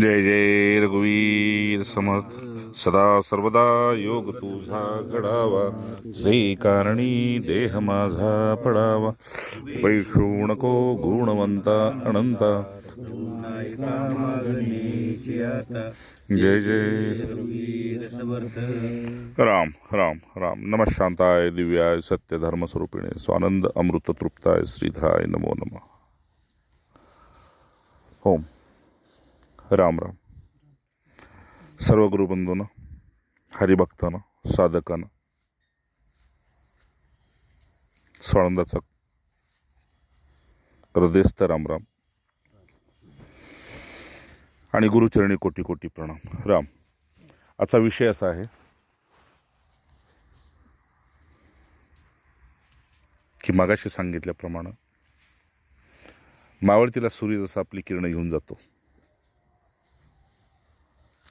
जय जय रघुवीर समर्थ सदा सर्वदा योग तुझा घडावा जे कारणी देह माझा पडावा पैशू गुणवंता अनंता जय जय राम राम राम नम शांताय दिव्याय सत्य धर्म स्वरूपिणे स्वानंद अमृत तृप्ताय श्रीधराय नमो नम ओम राम राम सर्व गुरुबंधूंना हरिभक्तांना साधकांना स्वानंदाचा हृदयस्थ राम राम आणि गुरुचरणी कोटी कोटी प्रणाम राम आजचा विषय असा आहे की मागाशी सांगितल्याप्रमाणे मावळतीला सूर्य जसा आपली किरणं घेऊन जातो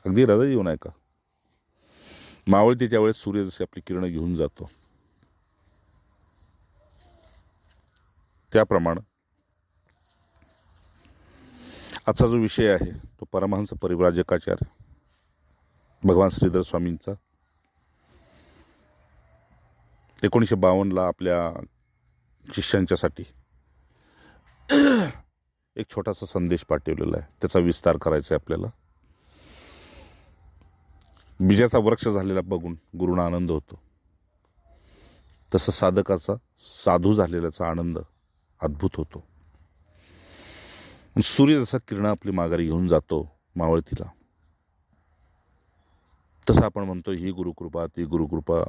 अगदी हृदय येऊन आहे का मावळतीच्या वेळेस सूर्य जशी आपली किरणं घेऊन जातो त्याप्रमाणे आजचा जो विषय आहे तो परमहंस परिव्राजकाचार्य भगवान श्रीधर स्वामींचा एकोणीसशे बावन्नला आपल्या शिष्यांच्यासाठी एक छोटासा संदेश पाठवलेला आहे त्याचा विस्तार करायचा आहे आपल्याला बीजाचा वृक्ष झालेला बघून गुरुना आनंद होतो तसं साधकाचा साधू झालेल्याचा आनंद अद्भुत होतो सूर्य जसा किरण आपली माघारी घेऊन जातो मावळतीला तसं आपण म्हणतो ही गुरुकृपा ती गुरुकृपा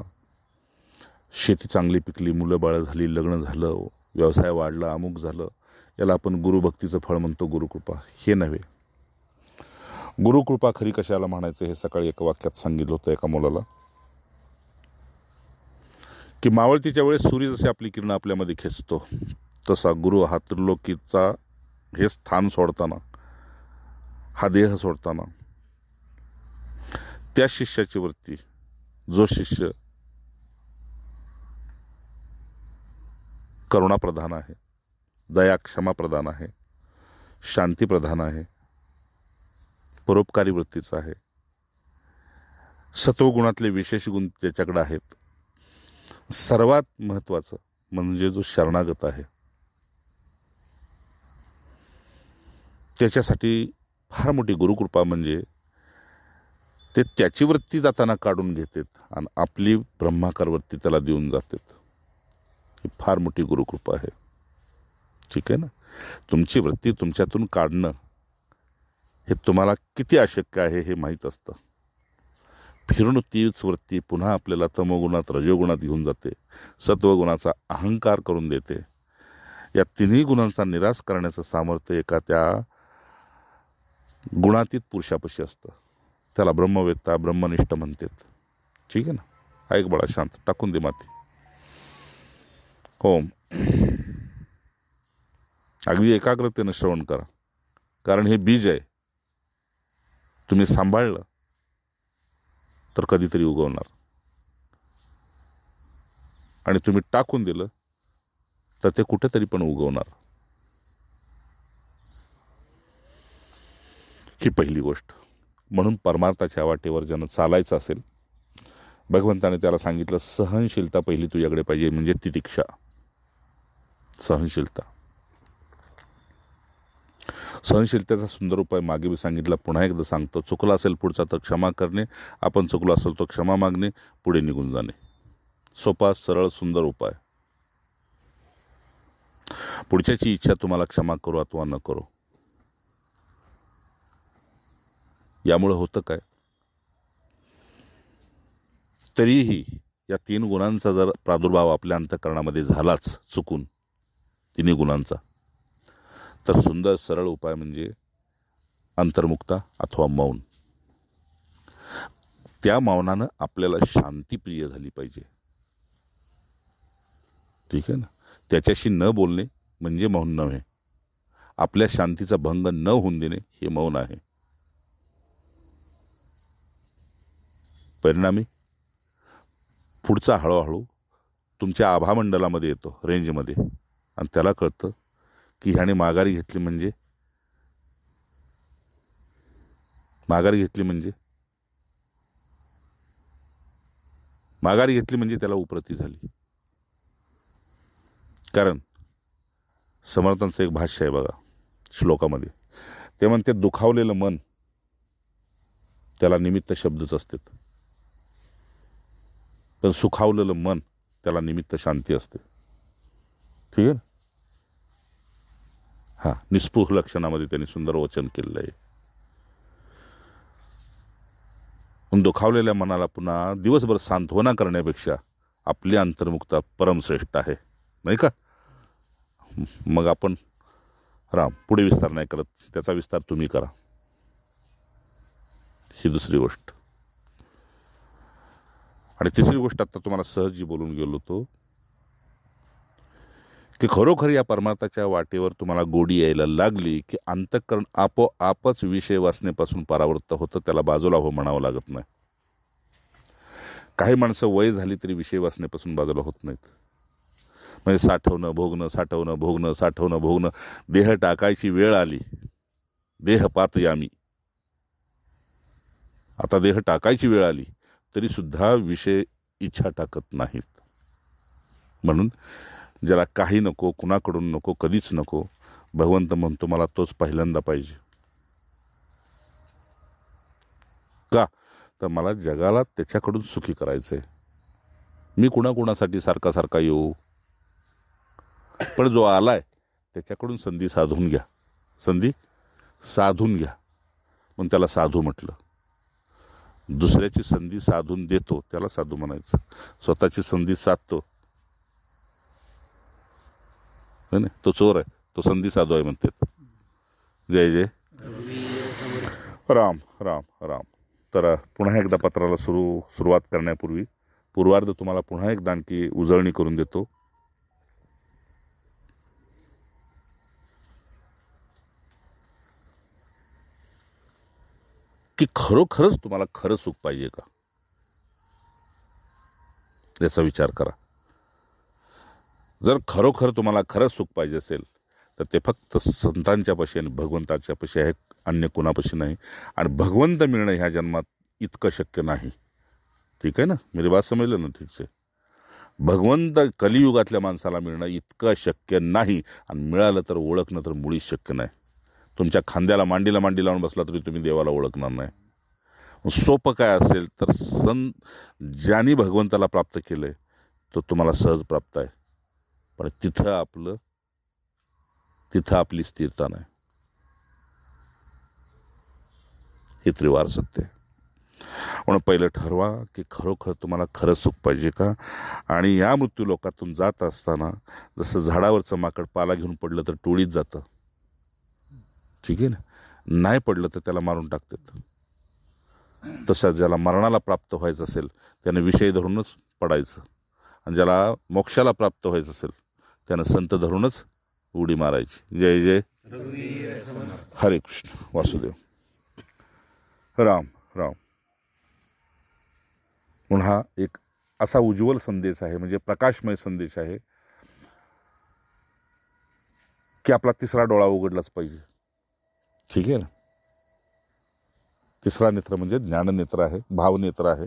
शेती चांगली पिकली मुलं बाळं झाली लग्न झालं व्यवसाय वाढला अमुक झालं याला आपण गुरुभक्तीचं फळ म्हणतो गुरुकृपा हे नव्हे गुरुकृपा खरी कशाला म्हणायचं हे सकाळी एका वाक्यात सांगितलं होतं एका मुलाला की मावळतीच्या वेळेस सूर्य जसे आपली किरण आपल्यामध्ये खेचतो तसा गुरु हा त्रिलोकीचा हे स्थान सोडताना हा देह सोडताना त्या शिष्याची वृत्ती जो शिष्य करुणाप्रधान आहे दया क्षमाप्रधान आहे शांतीप्रधान आहे परोपकारी वृत्तीचा आहे सत्वगुणातले विशेष गुण त्याच्याकडे आहेत सर्वात महत्त्वाचं म्हणजे जो शरणागत आहे त्याच्यासाठी फार मोठी गुरुकृपा म्हणजे ते त्याची वृत्ती जाताना काढून घेतात आणि आपली ब्रह्माकार वृत्ती त्याला देऊन जातात ही फार मोठी गुरुकृपा आहे ठीक आहे ना तुमची वृत्ती तुमच्यातून काढणं हे तुम्हाला किती अशक्य आहे हे माहीत असतं फिरून तीच वृत्ती पुन्हा आपल्याला तमोगुणात रजोगुणात घेऊन जाते सत्वगुणाचा अहंकार करून देते या तिन्ही गुणांचा निराश करण्याचं सामर्थ्य एका त्या गुणातीत पुरुषापशी असतं त्याला ब्रह्मवेत्ता ब्रह्मनिष्ठ म्हणतात ठीक आहे ना ऐक बाळा शांत टाकून दे माती होम अगदी एकाग्रतेनं श्रवण करा कारण हे बीज आहे तुम्ही सांभाळलं तर कधीतरी उगवणार आणि तुम्ही टाकून दिलं तर ते कुठेतरी पण उगवणार ही पहिली गोष्ट म्हणून परमार्थाच्या वाटेवर ज्यानं चालायचं असेल भगवंताने त्याला सांगितलं सहनशीलता पहिली तुझ्याकडे पाहिजे म्हणजे तितिक्षा सहनशीलता सहनशीलतेचा सुंदर उपाय मागे मी सांगितला पुन्हा एकदा सांगतो चुकला असेल पुढचा तर क्षमा करणे आपण चुकलो असेल तो क्षमा मागणे पुढे निघून जाणे सोपा सरळ सुंदर उपाय पुढच्याची इच्छा तुम्हाला क्षमा करू अथवा न करू यामुळे होतं काय तरीही या तीन गुणांचा जर प्रादुर्भाव आपल्या अंतकरणामध्ये झालाच चुकून तिन्ही गुणांचा तर सुंदर सरळ उपाय म्हणजे अंतर्मुक्ता अथवा मौन त्या मौनानं आपल्याला शांतीप्रिय झाली पाहिजे ठीक आहे ना त्याच्याशी न बोलणे म्हणजे मौन नव्हे आपल्या शांतीचा भंग न होऊन देणे हे मौन आहे परिणामी पुढचा हळूहळू तुमच्या आभामंडलामध्ये येतो रेंजमध्ये आणि त्याला कळतं की ह्याने माघारी घेतली म्हणजे माघारी घेतली म्हणजे माघारी घेतली म्हणजे त्याला उपरती झाली कारण समर्थांचं एक भाष्य आहे बघा श्लोकामध्ये ते म्हणते दुखावलेलं मन त्याला निमित्त शब्दच असतात पण सुखावलेलं मन त्याला निमित्त शांती असते ठीक आहे हां निस्पृह लक्षणामध्ये त्यांनी सुंदर वचन केलं आहे दुखावलेल्या मनाला पुन्हा दिवसभर सांत्वना करण्यापेक्षा आपली अंतर्मुक्ता परमश्रेष्ठ आहे नाही का मग आपण राम पुढे विस्तार नाही करत त्याचा विस्तार तुम्ही करा ही दुसरी गोष्ट आणि तिसरी गोष्ट आता तुम्हाला सहजी बोलून गेलो तो की खरोखर या परमार्थाच्या वाटेवर तुम्हाला गोडी यायला लागली की अंतःकरण आपोआपच विषय वाचण्यापासून परावृत्त होतं त्याला बाजूला हो म्हणावं लागत नाही काही माणसं वय झाली तरी विषय वाचण्यापासून बाजूला होत नाहीत म्हणजे साठवणं भोगणं साठवणं भोगणं साठवणं भोगणं देह टाकायची वेळ आली देह पात यामी आता देह टाकायची वेळ आली तरीसुद्धा विषय इच्छा टाकत नाहीत म्हणून ज्याला काही नको कुणाकडून नको कधीच नको भगवंत म्हणतो मला तोच पहिल्यांदा पाहिजे का तर मला जगाला त्याच्याकडून सुखी करायचं आहे मी कुणाकुणासाठी सारखा सारखा येऊ पण जो आलाय त्याच्याकडून संधी साधून घ्या संधी साधून घ्या म्हणून त्याला साधू म्हटलं दुसऱ्याची संधी साधून देतो त्याला साधू म्हणायचं स्वतःची संधी साधतो है ना तो चोर आहे तो संधी साधू आहे म्हणतात जय जय राम राम राम तर पुन्हा एकदा पत्राला सुरू सुरुवात करण्यापूर्वी पूर्वार्ध तुम्हाला पुन्हा एकदा आणखी उजळणी करून देतो की खरोखरच तुम्हाला खरं सुख पाहिजे का याचा विचार करा जर खरोखर तुम्हाला खरंच सुख पाहिजे असेल तर ते फक्त संतांच्या पशी आणि भगवंताच्या पशी आहे अन्य कोणापाशी नाही आणि भगवंत मिळणं ह्या जन्मात इतकं शक्य नाही ठीक आहे ना मी बात समजलं ना आहे भगवंत कलियुगातल्या माणसाला मिळणं इतकं शक्य नाही आणि मिळालं तर ओळखणं तर मुळीच शक्य नाही तुमच्या खांद्याला मांडीला मांडी लावून बसला तरी तुम्ही देवाला ओळखणार नाही सोपं काय असेल तर सं ज्याने भगवंताला प्राप्त केलं तो तुम्हाला सहज प्राप्त आहे पण तिथं आपलं तिथं आपली स्थिरता नाही हे त्रिवार सत्य म्हणून पहिलं ठरवा की खरोखर तुम्हाला खरं सुख पाहिजे का आणि या मृत्यू लोकातून जात असताना जसं झाडावरचं माकड पाला घेऊन पडलं तर टोळीत जातं ठीक आहे ना नाही पडलं तर त्याला मारून टाकतात तसं ज्याला मरणाला प्राप्त व्हायचं असेल त्याने विषय धरूनच पडायचं आणि ज्याला मोक्षाला प्राप्त व्हायचं असेल त्यांना संत धरूनच उडी मारायची जय जय हरे कृष्ण वासुदेव राम राम पुन्हा हा एक असा उज्ज्वल संदेश आहे म्हणजे प्रकाशमय संदेश आहे की आपला तिसरा डोळा उघडलाच पाहिजे ठीक आहे ना तिसरा नेत्र म्हणजे ज्ञाननेत्र आहे भावनेत्र आहे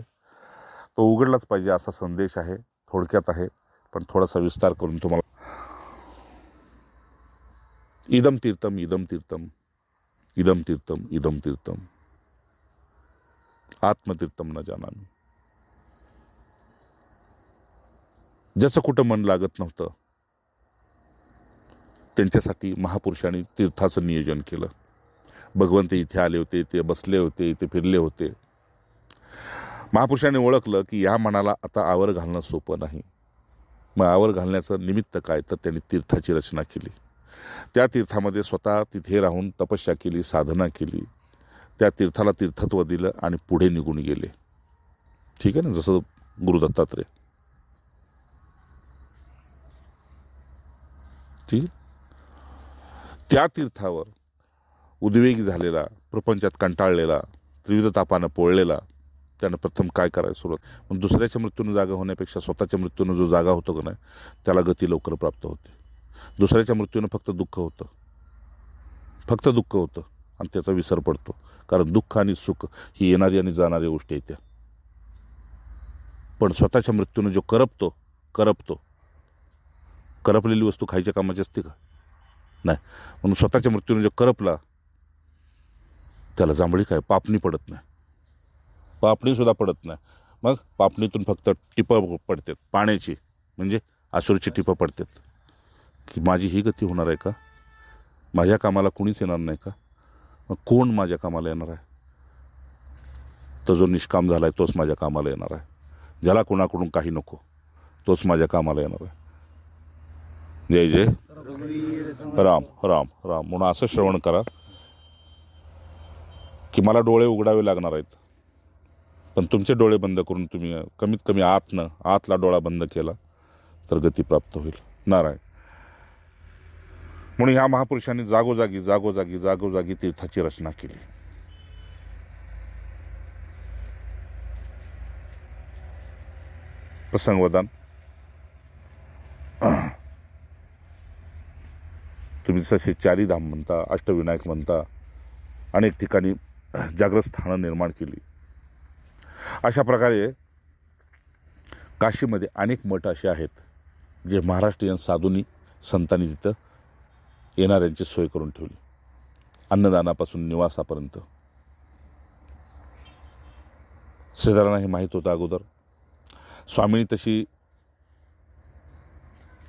तो उघडलाच पाहिजे असा संदेश आहे थोडक्यात आहे पण थोडासा विस्तार करून तुम्हाला इदम तीर्थम इदम तीर्थम इदम तीर्थम इदम तीर्थम आत्मतीर्थम न जाणार ज्याचं कुठं मन लागत नव्हतं त्यांच्यासाठी महापुरुषांनी तीर्थाचं नियोजन केलं भगवंत इथे आले होते इथे बसले होते इथे फिरले होते महापुरुषांनी ओळखलं की या मनाला आता आवर घालणं सोपं नाही आवर घालण्याचं निमित्त काय तर त्यांनी तीर्थाची रचना केली त्या तीर्थामध्ये स्वतः तिथे राहून तपस्या केली साधना केली त्या तीर्थाला तीर्थत्व दिलं आणि पुढे निघून गेले ठीक आहे ना जसं गुरु ठीक त्या तीर्थावर उद्वेग झालेला प्रपंचात कंटाळलेला त्रिविध तापानं पोळलेला त्यानं प्रथम काय करायला सुरुवात मग दुसऱ्याच्या मृत्यूनं जागा होण्यापेक्षा स्वतःच्या मृत्यूनं जो जागा होतो का नाही त्याला गती लवकर प्राप्त होते दुसऱ्याच्या मृत्यूनं फक्त दुःख होतं फक्त दुःख होतं आणि त्याचा विसर पडतो कारण दुःख आणि सुख ही येणारी आणि जाणारी गोष्टी त्या पण स्वतःच्या मृत्यूनं जो करपतो करपतो करपलेली वस्तू खायच्या कामाची असते का नाही म्हणून स्वतःच्या मृत्यूनं जो करपला त्याला जांभळी काय पापणी पडत नाही पापणीसुद्धा पडत नाही मग पापणीतून फक्त टिपं पडतात पाण्याची म्हणजे आसुरची टिपं पडतात की माझी ही गती होणार आहे का माझ्या कामाला कुणीच येणार नाही का मग कोण माझ्या कामाला येणार आहे तो जो निष्काम झाला आहे तोच माझ्या कामाला येणार आहे ज्याला कोणाकडून काही नको तोच माझ्या कामाला येणार आहे जय जय राम राम राम म्हणून असं श्रवण करा की मला डोळे उघडावे लागणार आहेत पण तुमचे डोळे बंद करून तुम्ही कमीत कमी आतनं आतला डोळा बंद केला तर गती प्राप्त होईल नारायण म्हणून ह्या महापुरुषांनी जागोजागी जागोजागी जागोजागी तीर्थाची रचना केली प्रसंगवदान तुम्ही जसे चारीधाम म्हणता अष्टविनायक म्हणता अनेक ठिकाणी जागृत स्थानं निर्माण केली अशा प्रकारे काशीमध्ये अनेक मठ असे आहेत जे महाराष्ट्रीयन साधूंनी संतांनी तिथं येणाऱ्यांची सोय करून ठेवली अन्नदानापासून निवासापर्यंत शेजाऱ्यांना हे माहीत होतं अगोदर स्वामींनी तशी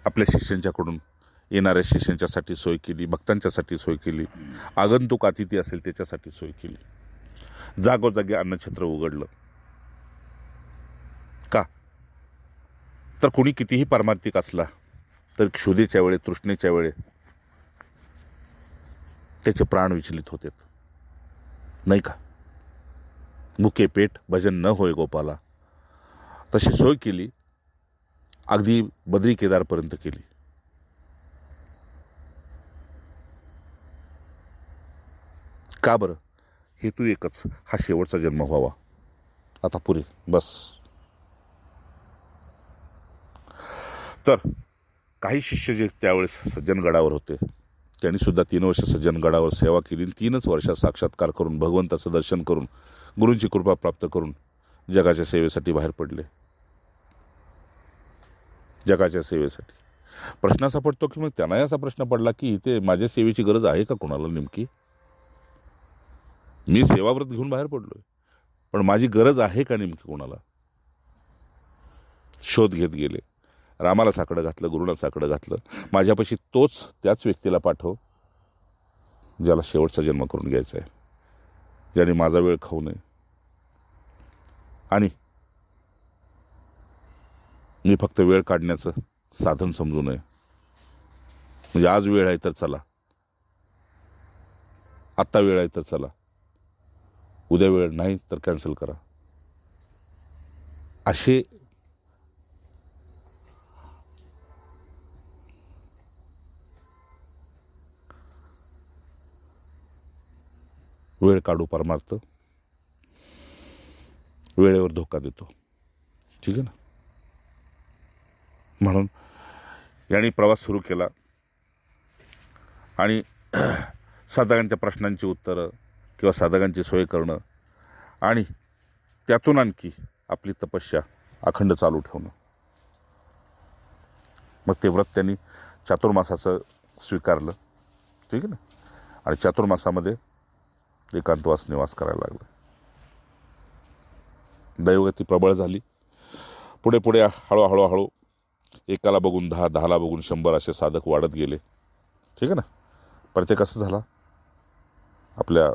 आपल्या शिष्यांच्याकडून येणाऱ्या शिष्यांच्यासाठी सोय केली भक्तांच्यासाठी सोय केली आगंतुक अतिथी असेल त्याच्यासाठी सोय केली जागोजागी अन्नछत्र उघडलं का तर कोणी कितीही परमार्थिक असला तर क्षुधेच्या वेळे तृष्णेच्या वेळे त्याचे प्राण विचलित होते नाही का मुके पेट भजन न होय गोपाला तशी सोय केली अगदी बद्री केदारपर्यंत केली का बरं हेतू एकच हा शेवटचा जन्म व्हावा आता पुरे बस तर काही शिष्य जे त्यावेळेस सज्जनगडावर होते त्यांनी सुद्धा तीन वर्ष सज्जनगडावर सेवा केली तीनच वर्षात साक्षात्कार करून भगवंताचं दर्शन करून गुरूंची कृपा प्राप्त करून जगाच्या सेवेसाठी बाहेर पडले जगाच्या सेवेसाठी प्रश्न असा पडतो की मग त्यांनाही असा प्रश्न पडला की इथे माझ्या सेवेची गरज आहे का कोणाला नेमकी मी सेवाव्रत घेऊन बाहेर पडलोय पण माझी गरज आहे का नेमकी कोणाला शोध घेत गेले रामाला साकडं घातलं गुरुला साकडं घातलं माझ्यापाशी तोच त्याच व्यक्तीला पाठव ज्याला शेवटचा जन्म करून घ्यायचा आहे ज्याने माझा वेळ खाऊ नये आणि मी फक्त वेळ काढण्याचं साधन समजू नये म्हणजे आज वेळ आहे तर चला आत्ता वेळ आहे तर चला उद्या वेळ नाही तर कॅन्सल करा असे वेळ काढू परमार्थ वेळेवर धोका देतो ठीक आहे ना म्हणून यांनी प्रवास सुरू केला आणि साधकांच्या प्रश्नांची उत्तरं किंवा साधकांची सोय करणं आणि त्यातून आणखी आपली तपस्या अखंड चालू ठेवणं मग ते व्रत त्यांनी चातुर्मासाचं स्वीकारलं ठीक आहे ना आणि चातुर्मासामध्ये एकांतवास निवास करायला लागला दैवगती प्रबळ झाली पुढे पुढे हळूहळू हळू एकाला बघून दहा दहाला बघून शंभर असे साधक वाढत गेले ठीक आहे ना प्रत्येक कसं झाला आपल्या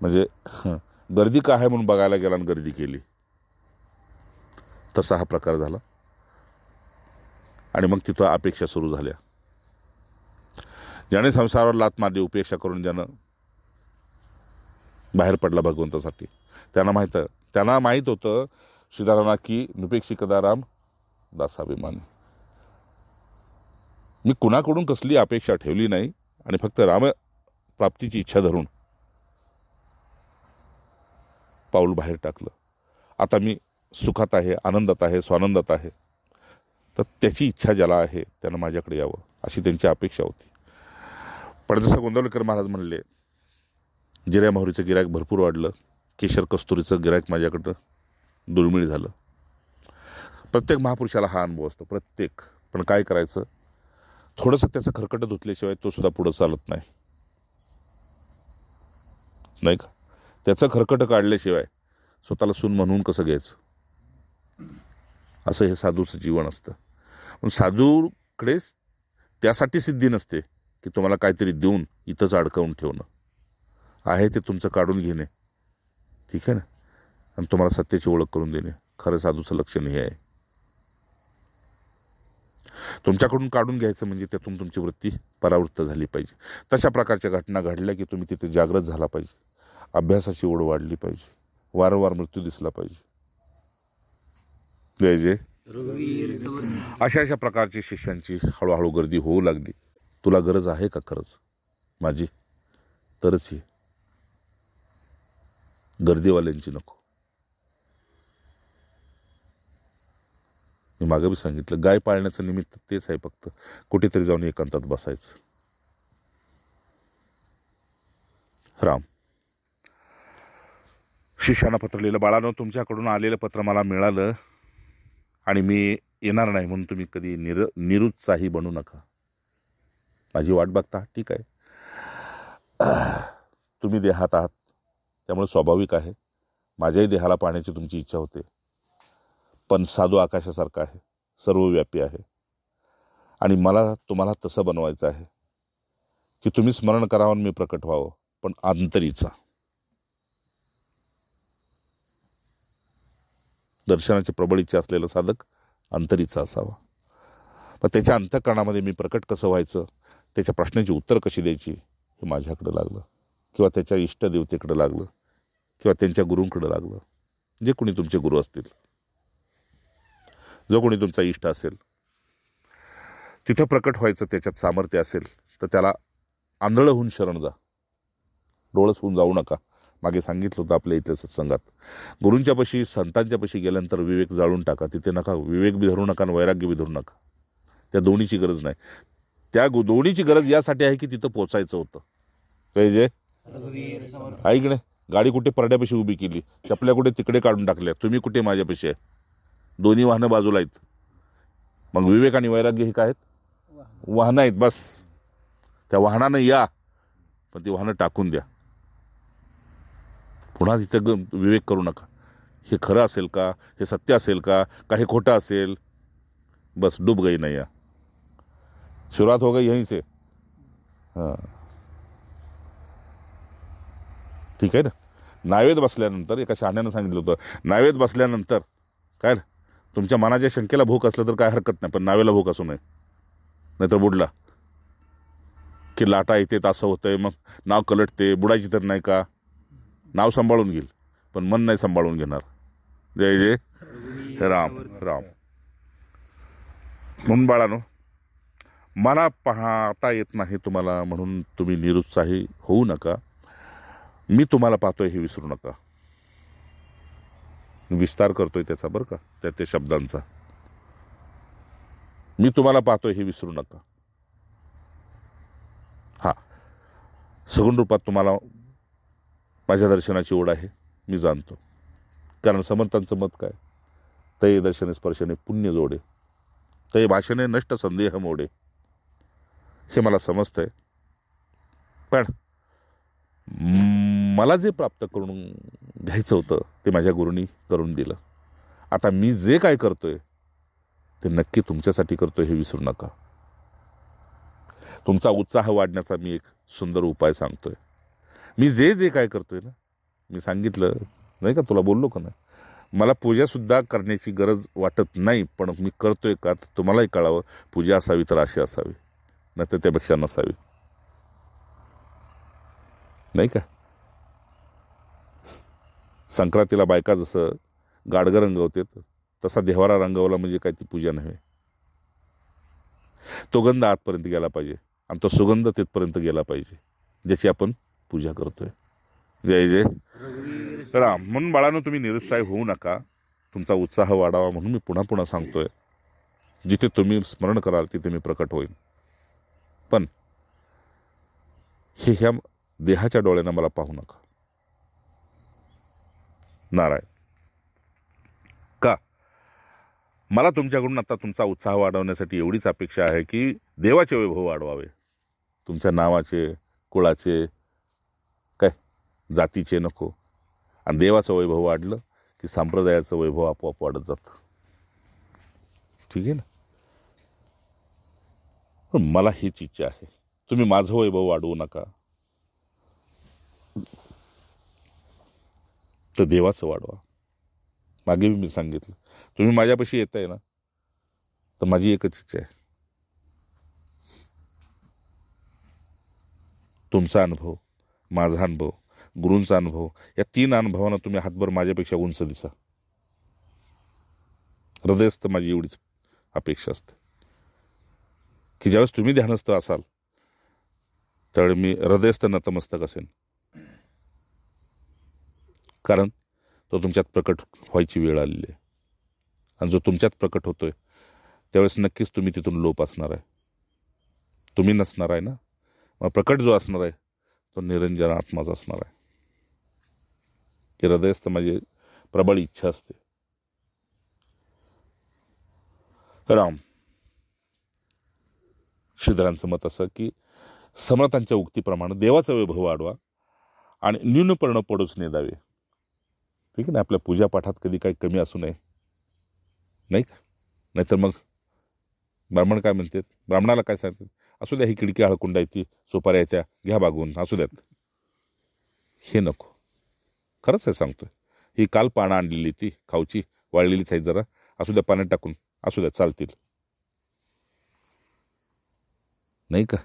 म्हणजे गर्दी का आहे म्हणून बघायला गेला आणि गर्दी केली तसा हा प्रकार झाला आणि मग तिथं अपेक्षा सुरू झाल्या ज्याने संसारावर लात मारली उपेक्षा करून ज्यानं बाहेर पडला भगवंतासाठी त्यांना माहीत त्यांना माहीत होतं श्रीदारांना की नुपेक्षी कदाराम दासाभिमानी मी कुणाकडून कसली अपेक्षा ठेवली नाही आणि फक्त राम प्राप्तीची इच्छा धरून पाऊल बाहेर टाकलं आता मी सुखात आहे आनंदात आहे स्वानंदात आहे तर त्याची इच्छा ज्याला आहे त्यानं माझ्याकडे यावं अशी त्यांची अपेक्षा होती पण जसं गोंदवलेकर महाराज म्हणले जिऱ्या माहुरीचं गिरायक भरपूर वाढलं केशर कस्तुरीचं गिरायक माझ्याकडं दुर्मिळ झालं प्रत्येक महापुरुषाला हा अनुभव असतो प्रत्येक पण काय करायचं थोडंसं त्याचं खरकट धुतल्याशिवाय तो सुद्धा पुढं चालत नाही नाही का त्याचं खरकट काढल्याशिवाय स्वतःला सून म्हणून कसं घ्यायचं असं हे साधूचं जीवन असतं पण साधूकडेच त्यासाठी सिद्धी नसते की तुम्हाला काहीतरी देऊन इथंच अडकवून ठेवणं आहे ते तुमचं काढून घेणे ठीक आहे ना आणि तुम्हाला सत्याची ओळख करून देणे खरं साधूचं लक्षण हे आहे तुमच्याकडून काढून घ्यायचं म्हणजे त्यातून तुमची वृत्ती परावृत्त झाली पाहिजे तशा प्रकारच्या घटना घडल्या की तुम्ही तिथे जागृत झाला पाहिजे अभ्यासाची ओढ वाढली पाहिजे वारंवार मृत्यू दिसला पाहिजे जय जय अशा अशा प्रकारची शिष्यांची हळूहळू गर्दी होऊ लागली तुला गरज आहे का खरंच माझी तरच ही गर्दीवाल्यांची नको मी मागं बी सांगितलं गाय पाळण्याचं निमित्त तेच आहे फक्त कुठेतरी जाऊन एकांतात बसायचं राम शिष्यानं पत्र लिहिलं बाळानं तुमच्याकडून आलेलं पत्र मला मिळालं आणि मी येणार नाही म्हणून तुम्ही कधी निर निरुत्साही बनू नका माझी वाट बघता ठीक आहे तुम्ही देहात आहात त्यामुळे स्वाभाविक आहे माझ्याही देहाला पाहण्याची तुमची इच्छा होते पण साधू आकाशासारखा आहे सर्वव्यापी आहे आणि मला तुम्हाला तसं बनवायचं आहे की तुम्ही स्मरण करावं आणि मी प्रकट व्हावं पण आंतरीचा दर्शनाची प्रबळ इच्छा असलेला साधक अंतरीचा असावा मग त्याच्या अंतकरणामध्ये मी प्रकट कसं व्हायचं त्याच्या प्रश्नाची उत्तर कशी द्यायची हे माझ्याकडे लागलं किंवा त्याच्या इष्टदेवतेकडे लागलं किंवा त्यांच्या गुरूंकडं लागलं जे कोणी तुमचे गुरु असतील जो कोणी तुमचा इष्ट असेल तिथं प्रकट व्हायचं त्याच्यात सामर्थ्य असेल तर त्याला आंधळं होऊन शरण जा डोळस होऊन जाऊ नका मागे सांगितलं होतं आपल्या इथल्या सत्संगात संतांच्या पशी गेल्यानंतर विवेक जाळून टाका तिथे नका विवेक बी धरू नका आणि वैराग्य बी धरू नका त्या दोन्हीची गरज नाही त्या दोन्हीची गरज यासाठी आहे की तिथं पोचायचं होतं जे ऐकणे गाडी कुठे परड्यापाशी उभी केली चपल्या कुठे तिकडे काढून टाकल्या तुम्ही कुठे माझ्यापाशी आहे दोन्ही वाहनं बाजूला आहेत मग विवेक आणि वैराग्य हे काय आहेत वाहनं आहेत बस त्या वाहनानं या पण ती वाहनं टाकून द्या पुन्हा तिथं विवेक करू नका हे खरं असेल का हे सत्य असेल का का हे खोटं असेल बस डूब गई नाही या सुरुवात हो गई यहीं से हां ठीक आहे ना नावेद बसल्यानंतर एका शहाण्यानं सांगितलं होतं नावेद बसल्यानंतर काय तुमच्या मनाच्या शंकेला भूक असलं तर काय हरकत नाही पण नावेला भूक असू नये नाहीतर बुडला की लाटा येते असं होतंय मग नाव कलटते बुडायची तर नाही का नाव सांभाळून घेईल पण मन नाही सांभाळून घेणार जय जय राम राम म्हणून बाळानो मला पाहता येत नाही तुम्हाला म्हणून तुम्ही निरुत्साही होऊ नका मी तुम्हाला पाहतोय हे विसरू नका विस्तार करतोय त्याचा बरं का त्या त्या शब्दांचा मी तुम्हाला पाहतोय हे विसरू नका हां सगुण रूपात तुम्हाला माझ्या दर्शनाची ओढ आहे मी जाणतो कारण समर्थांचं मत काय तय दर्शने स्पर्शने पुण्य जोडे तय भाषेने नष्ट संदेह मोडे हे मला समजतंय पण मला जे प्राप्त करून घ्यायचं होतं ते माझ्या गुरुनी करून दिलं आता मी जे काय करतोय ते नक्की तुमच्यासाठी करतो हे विसरू नका तुमचा उत्साह वाढण्याचा मी एक सुंदर उपाय सांगतोय मी जे जे काय करतोय ना मी सांगितलं नाही का तुला बोललो का ना मला पूजासुद्धा करण्याची गरज वाटत नाही पण मी करतोय का तर तुम्हालाही कळावं पूजा असावी तर अशी असावी नाही तर त्यापेक्षा नसावी नाही का संक्रांतीला बायका जसं गाडगं रंगवते तसा देवारा रंगवला म्हणजे काय ती पूजा नव्हे तो गंध आतपर्यंत गेला पाहिजे आणि तो सुगंध तिथपर्यंत गेला पाहिजे ज्याची आपण पूजा करतोय जय जय राम म्हणून बाळानं तुम्ही निरुत्साह होऊ नका तुमचा उत्साह वाढावा म्हणून मी पुन्हा पुन्हा सांगतोय जिथे तुम्ही स्मरण कराल तिथे मी प्रकट होईल पण हे ह्या देहाच्या डोळ्यानं मला पाहू नका नारायण का मला तुमच्याकडून आता तुमचा उत्साह वाढवण्यासाठी एवढीच अपेक्षा आहे की देवाचे वैभव वाढवावे तुमच्या नावाचे कुळाचे काय जातीचे नको आणि देवाचं वैभव वाढलं की संप्रदायाचं वैभव आपोआप वाढत जातं ठीक आहे ना पण मला हीच इच्छा आहे तुम्ही माझं वैभव वाढवू नका तर देवाचं वाढवा मागे मी सांगितलं तुम्ही माझ्यापाशी येत आहे ना तर माझी एकच इच्छा आहे तुमचा अनुभव माझा अनुभव गुरूंचा अनुभव या तीन अनुभवांना तुम्ही हातभर माझ्यापेक्षा उंच दिसा हृदयस्थ माझी एवढीच अपेक्षा असते की ज्यावेळेस तुम्ही ध्यानस्थ असाल त्यावेळी मी हृदयस्थ नतमस्तक असेन कारण तो तुमच्यात प्रकट व्हायची वेळ आलेली आहे आणि जो तुमच्यात प्रकट होतोय त्यावेळेस नक्कीच तुम्ही तिथून लोप असणार आहे तुम्ही नसणार आहे ना मग प्रकट जो असणार आहे तो निरंजन आत्माचा असणार आहे की हृदयस्थ माझी प्रबळ इच्छा असते राम शिधरांचं मत असं की समर्थांच्या उक्तीप्रमाणे देवाचा वैभव वाढवा आणि न्यूनपर्ण पडूच नेदावे ठीक आहे ना आपल्या पूजापाठात कधी काही कमी असू नये नाही का नाहीतर मग ब्राह्मण काय म्हणतात ब्राह्मणाला काय सांगतात असू द्या ही किडकी हळकुंडा येते सोपाऱ्या येत्या घ्या बागून असू द्यात हे नको खरंच आहे सांगतो ही काल पानं आणलेली ती खाऊची वाळलेली आहे जरा असू द्या पाण्यात टाकून असू द्या चालतील नाही का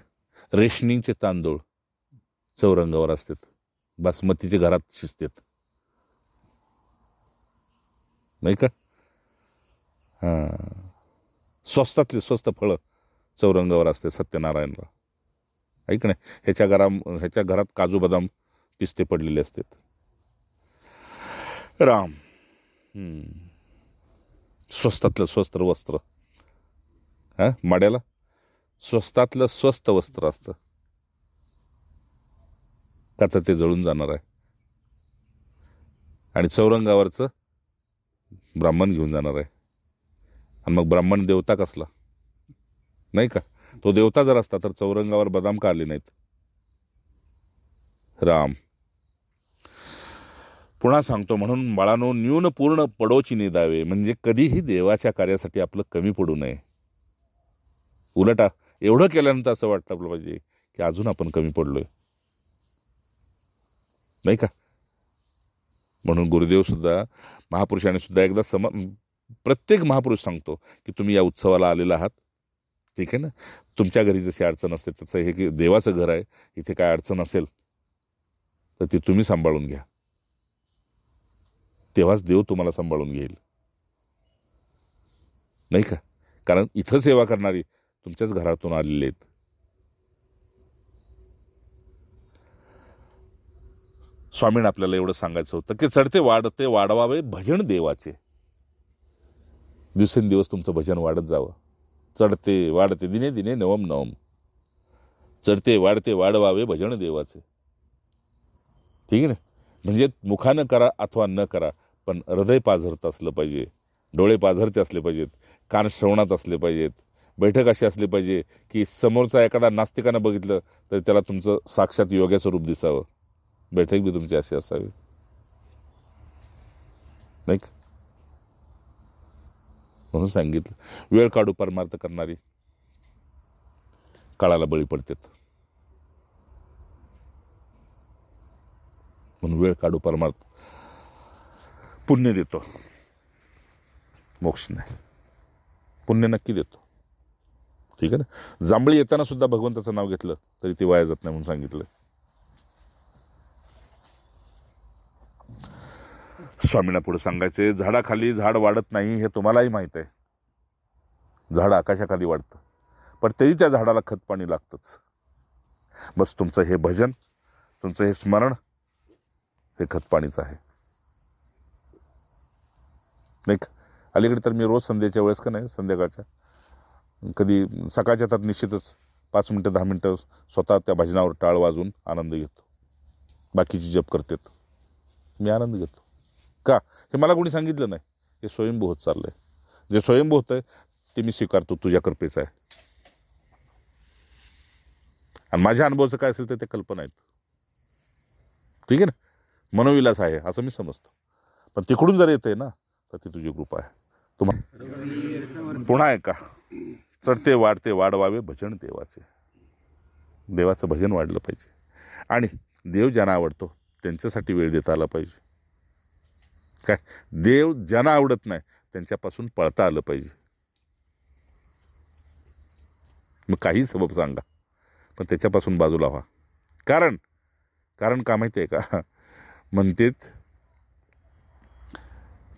रेशनिंगचे तांदूळ चौरंगावर असतात बासमतीचे घरात शिजतात नाही का हां स्वस्तातले स्वस्त फळं चौरंगावर असते सत्यनारायणला ऐक नाही ह्याच्या घरा ह्याच्या घरात काजू बदाम पिस्ते पडलेले असतात राम स्वस्तातलं स्वस्त वस्त्र हां माड्याला स्वस्तातलं स्वस्त वस्त्र असतं का तर ते जळून जाणार आहे आणि चौरंगावरचं ब्राह्मण घेऊन जाणार आहे आणि मग ब्राह्मण देवता कसला नाही का तो देवता जर असता तर चौरंगावर बदाम का आले नाहीत राम पुन्हा सांगतो म्हणून बाळानो न्यून पूर्ण पडोची निदावे म्हणजे कधीही देवाच्या कार्यासाठी आपलं कमी पडू नये उलटा एवढं केल्यानंतर असं वाटतं आपलं पाहिजे की अजून आपण कमी पडलोय नाही का म्हणून गुरुदेव सुद्धा महापुरुषाने सुद्धा एकदा सम प्रत्येक महापुरुष सांगतो की तुम्ही या उत्सवाला आलेला आहात ठीक आहे ना तुमच्या घरी जशी अडचण असते तसं हे की देवाचं घर आहे इथे काय अडचण असेल तर ती तुम्ही सांभाळून घ्या तेव्हाच देव तुम्हाला सांभाळून घेईल नाही का कारण इथं सेवा करणारी तुमच्याच घरातून आलेली आहेत स्वामीनं आपल्याला एवढं सांगायचं होतं की चढते वाढते वाढवावे भजन देवाचे दिवसेंदिवस तुमचं भजन वाढत जावं चढते वाढते दिने दिने नवम नवम चढते वाढते वाढवावे भजन देवाचे ठीक आहे ना म्हणजे मुखानं करा अथवा न करा पण हृदय पाझरत असलं पाहिजे डोळे पाझरते असले पाहिजेत कान श्रवणात असले पाहिजेत बैठक अशी असली पाहिजे की समोरचा एखादा नास्तिकानं बघितलं तर त्याला तुमचं साक्षात योग्याचं रूप दिसावं बैठक बी तुमची अशी असावी नाही का म्हणून सांगितलं वेळ काढू परमार्थ करणारी काळाला बळी पडतात म्हणून वेळ काढू परमार्थ पुण्य देतो मोक्ष नाही पुण्य नक्की देतो ठीक आहे ना जांभळी येताना सुद्धा भगवंताचं नाव घेतलं तरी ते वाया जात नाही म्हणून सांगितलं स्वामींना पुढे सांगायचे झाडाखाली झाड वाढत नाही हे तुम्हालाही माहीत आहे झाड आकाशाखाली वाढतं पण तरी त्या झाडाला खतपाणी लागतंच बस तुमचं हे भजन तुमचं हे स्मरण हे खतपाणीचं आहे नाही अलीकडे तर मी रोज संध्याच्या वेळेस का नाही संध्याकाळच्या कधी सकाळच्या तर निश्चितच पाच मिनटं दहा मिनटं स्वतः त्या भजनावर टाळ वाजून आनंद घेतो बाकीची जप करतेत मी आनंद घेतो का हे मला कोणी सांगितलं नाही हे स्वयंभू होत चाललं आहे जे स्वयंभू होत आहे ते मी स्वीकारतो तुझ्या कृपेचं आहे आणि माझ्या अनुभवाचं काय असेल तर ते कल्पना आहेत ठीक आहे ना मनोविलास आहे असं मी समजतो पण तिकडून जर येते ना तर ती तुझी कृपा आहे तुम्हाला पुन्हा आहे का चढते वाढते वाढवावे भजन देवाचे देवाचं भजन वाढलं पाहिजे आणि देव ज्यांना आवडतो त्यांच्यासाठी वेळ देता आला पाहिजे काय देव ज्यांना आवडत नाही त्यांच्यापासून पळता आलं पाहिजे मग काही सबब सांगा पण त्याच्यापासून बाजूला व्हा कारण कारण का माहिती आहे का म्हणतेत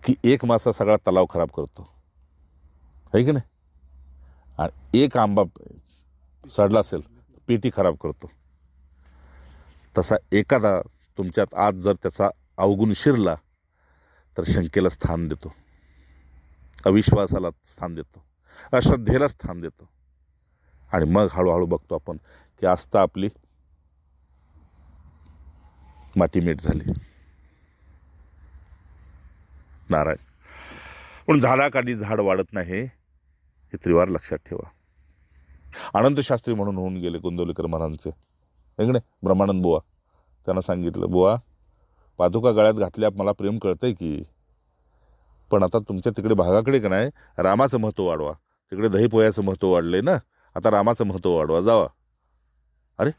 की एक मासा सगळा तलाव खराब करतो आहे की नाही आणि एक आंबा सडला असेल पेटी खराब करतो तसा एखादा तुमच्यात आज जर त्याचा अवगुण शिरला तर शंकेला स्थान देतो अविश्वासाला स्थान देतो अश्रद्धेला स्थान देतो आणि मग हळूहळू बघतो आपण की आस्था आपली मातीमीठ झाली नारायण पण झाडाखाली झाड वाढत नाही हे त्रिवार लक्षात ठेवा आनंदशास्त्री शास्त्री म्हणून होऊन गेले गोंदवलेकर महाराजांचे नाही ब्रह्मानंद बुवा त्यांना सांगितलं बुवा पादुका गळ्यात घातल्या मला प्रेम कळतंय की पण आता तुमच्या तिकडे भागाकडे का नाही रामाचं महत्त्व वाढवा तिकडे दही पोह्याचं महत्त्व वाढलं आहे ना आता रामाचं महत्त्व वाढवा जावा अरे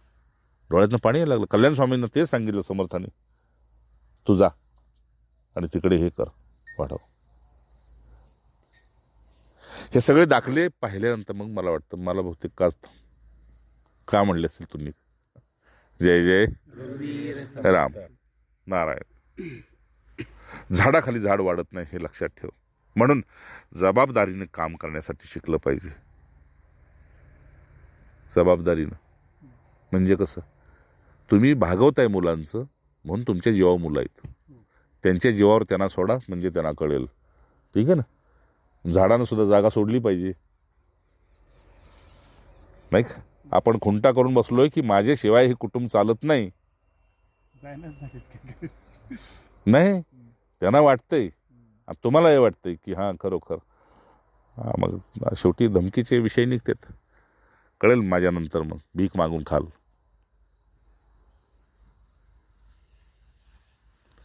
डोळ्यातनं पाणी यायला लागलं कल्याण स्वामींना तेच सांगितलं समर्थाने तू जा आणि तिकडे हे कर वाढव हे सगळे दाखले पाहिल्यानंतर मग मला वाटतं मला बहुतेक का का म्हणले असेल तुम्ही जय जय राम नारायण झाडाखाली झाड वाढत नाही हे लक्षात ठेव म्हणून जबाबदारीने काम करण्यासाठी शिकलं पाहिजे जबाबदारीनं म्हणजे कसं तुम्ही आहे मुलांचं म्हणून तुमच्या जीवावर मुलं आहेत त्यांच्या जीवावर त्यांना सोडा म्हणजे त्यांना कळेल ठीक आहे ना झाडानं सुद्धा जागा सोडली पाहिजे नाही का आपण खुंटा करून बसलोय की माझ्याशिवाय हे कुटुंब चालत नाही नाही त्यांना वाटतंय तुम्हाला हे वाटतंय की हां खरोखर मग शेवटी धमकीचे विषय निघतात कळेल माझ्यानंतर मग भीक मागून खाल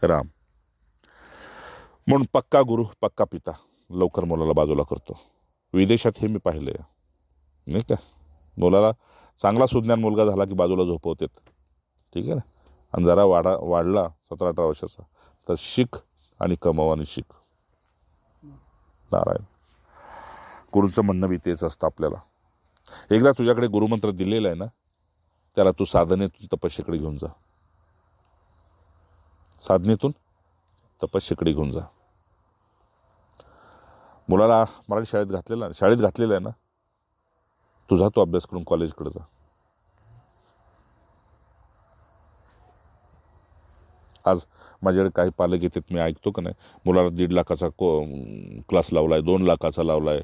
राम म्हणून पक्का गुरु पक्का पिता लवकर मुलाला बाजूला करतो विदेशात हे मी पाहिलं नाही का मुलाला चांगला सुज्ञान मुलगा झाला की बाजूला झोपवतात ठीक आहे ना आणि जरा वाढा वाढला सतरा अठरा वर्षाचा तर शिक आणि कमवानी शिक नारायण गुरुचं म्हणणं बी तेच असतं आपल्याला एकदा तुझ्याकडे गुरुमंत्र दिलेला आहे ना त्याला तू साधनेतून तपश्येकडे घेऊन जा साधनेतून तपश्चेकडे घेऊन जा मुलाला मराठी शाळेत घातलेला शाळेत घातलेला आहे ना तुझा तो अभ्यास करून कॉलेजकडे जा आज माझ्याकडे काही पालक येतात मी ऐकतो का नाही मुलाला दीड लाखाचा को क्लास लावला आहे दोन लाखाचा लावला आहे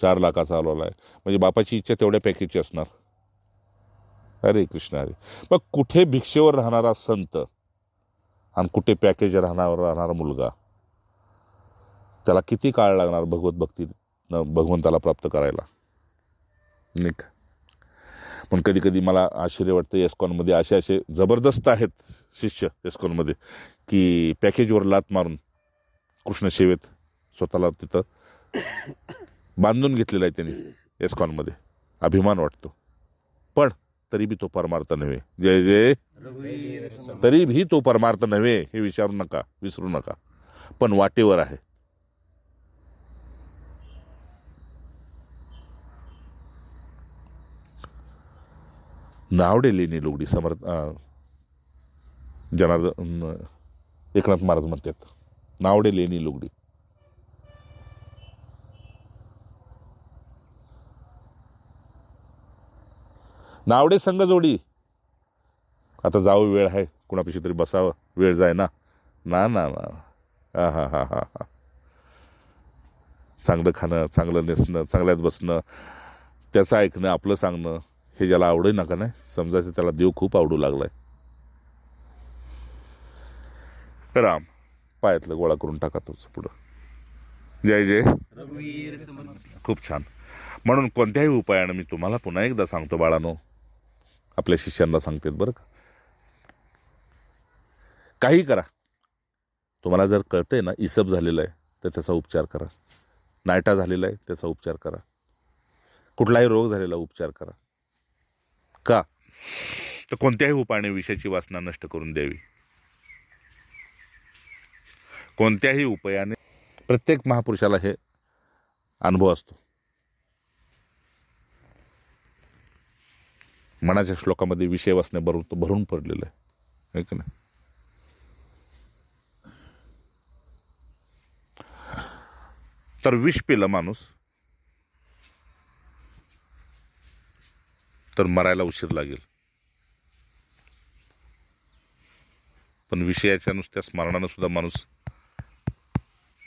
चार लाखाचा लावला आहे म्हणजे बापाची इच्छा तेवढ्या पॅकेजची असणार अरे कृष्ण अरे मग कुठे भिक्षेवर राहणारा संत आणि कुठे पॅकेज राहणार राहणारा मुलगा त्याला किती काळ लागणार भगवत भक्ती भगवंताला प्राप्त करायला का पण कधी कधी मला आश्चर्य वाटतं एस्कॉनमध्ये असे असे जबरदस्त आहेत शिष्य एस्कॉनमध्ये की पॅकेजवर लात मारून कृष्णसेवेत स्वतःला तिथं बांधून घेतलेला आहे त्यांनी एस्कॉनमध्ये अभिमान वाटतो पण तरी बी तो परमार्थ नव्हे जय जय तरी भी तो परमार्थ नव्हे हे विचारू नका विसरू नका पण वाटेवर आहे नावडे लेणी लुगडी समर्थ जनार्दन एकनाथ महाराज म्हणतात नावडे लेणी लुगडी नावडे संघ जोडी आता जावं वेळ आहे कुणापेक्षा तरी बसावं वेळ जाय ना ना ना हा हा हा हा हा चांगलं खाणं चांगलं नेसणं चांगल्यात बसणं त्याचं ऐकणं आपलं सांगणं हे ज्याला ना का नाही समजायचं त्याला देव खूप आवडू लागलाय राम पायातलं गोळा करून टाका तुझं पुढं जय जय खूप छान म्हणून कोणत्याही उपायानं मी तुम्हाला पुन्हा एकदा सांगतो बाळानो आपल्या शिष्यांना सांगते बरं का काही करा तुम्हाला जर कळतंय ना इसब झालेलं आहे तर त्याचा उपचार करा नायटा झालेला आहे त्याचा उपचार करा कुठलाही रोग झालेला उपचार करा का तर कोणत्याही उपायाने विषयाची वासना नष्ट करून द्यावी कोणत्याही उपायाने प्रत्येक महापुरुषाला हे अनुभव असतो मनाच्या श्लोकामध्ये विषय वाचणे भरून भरून पडलेलं आहे की नाही तर विष पिला माणूस तर मरायला उशीर लागेल पण विषयाच्या नुसत्या स्मरणानं सुद्धा माणूस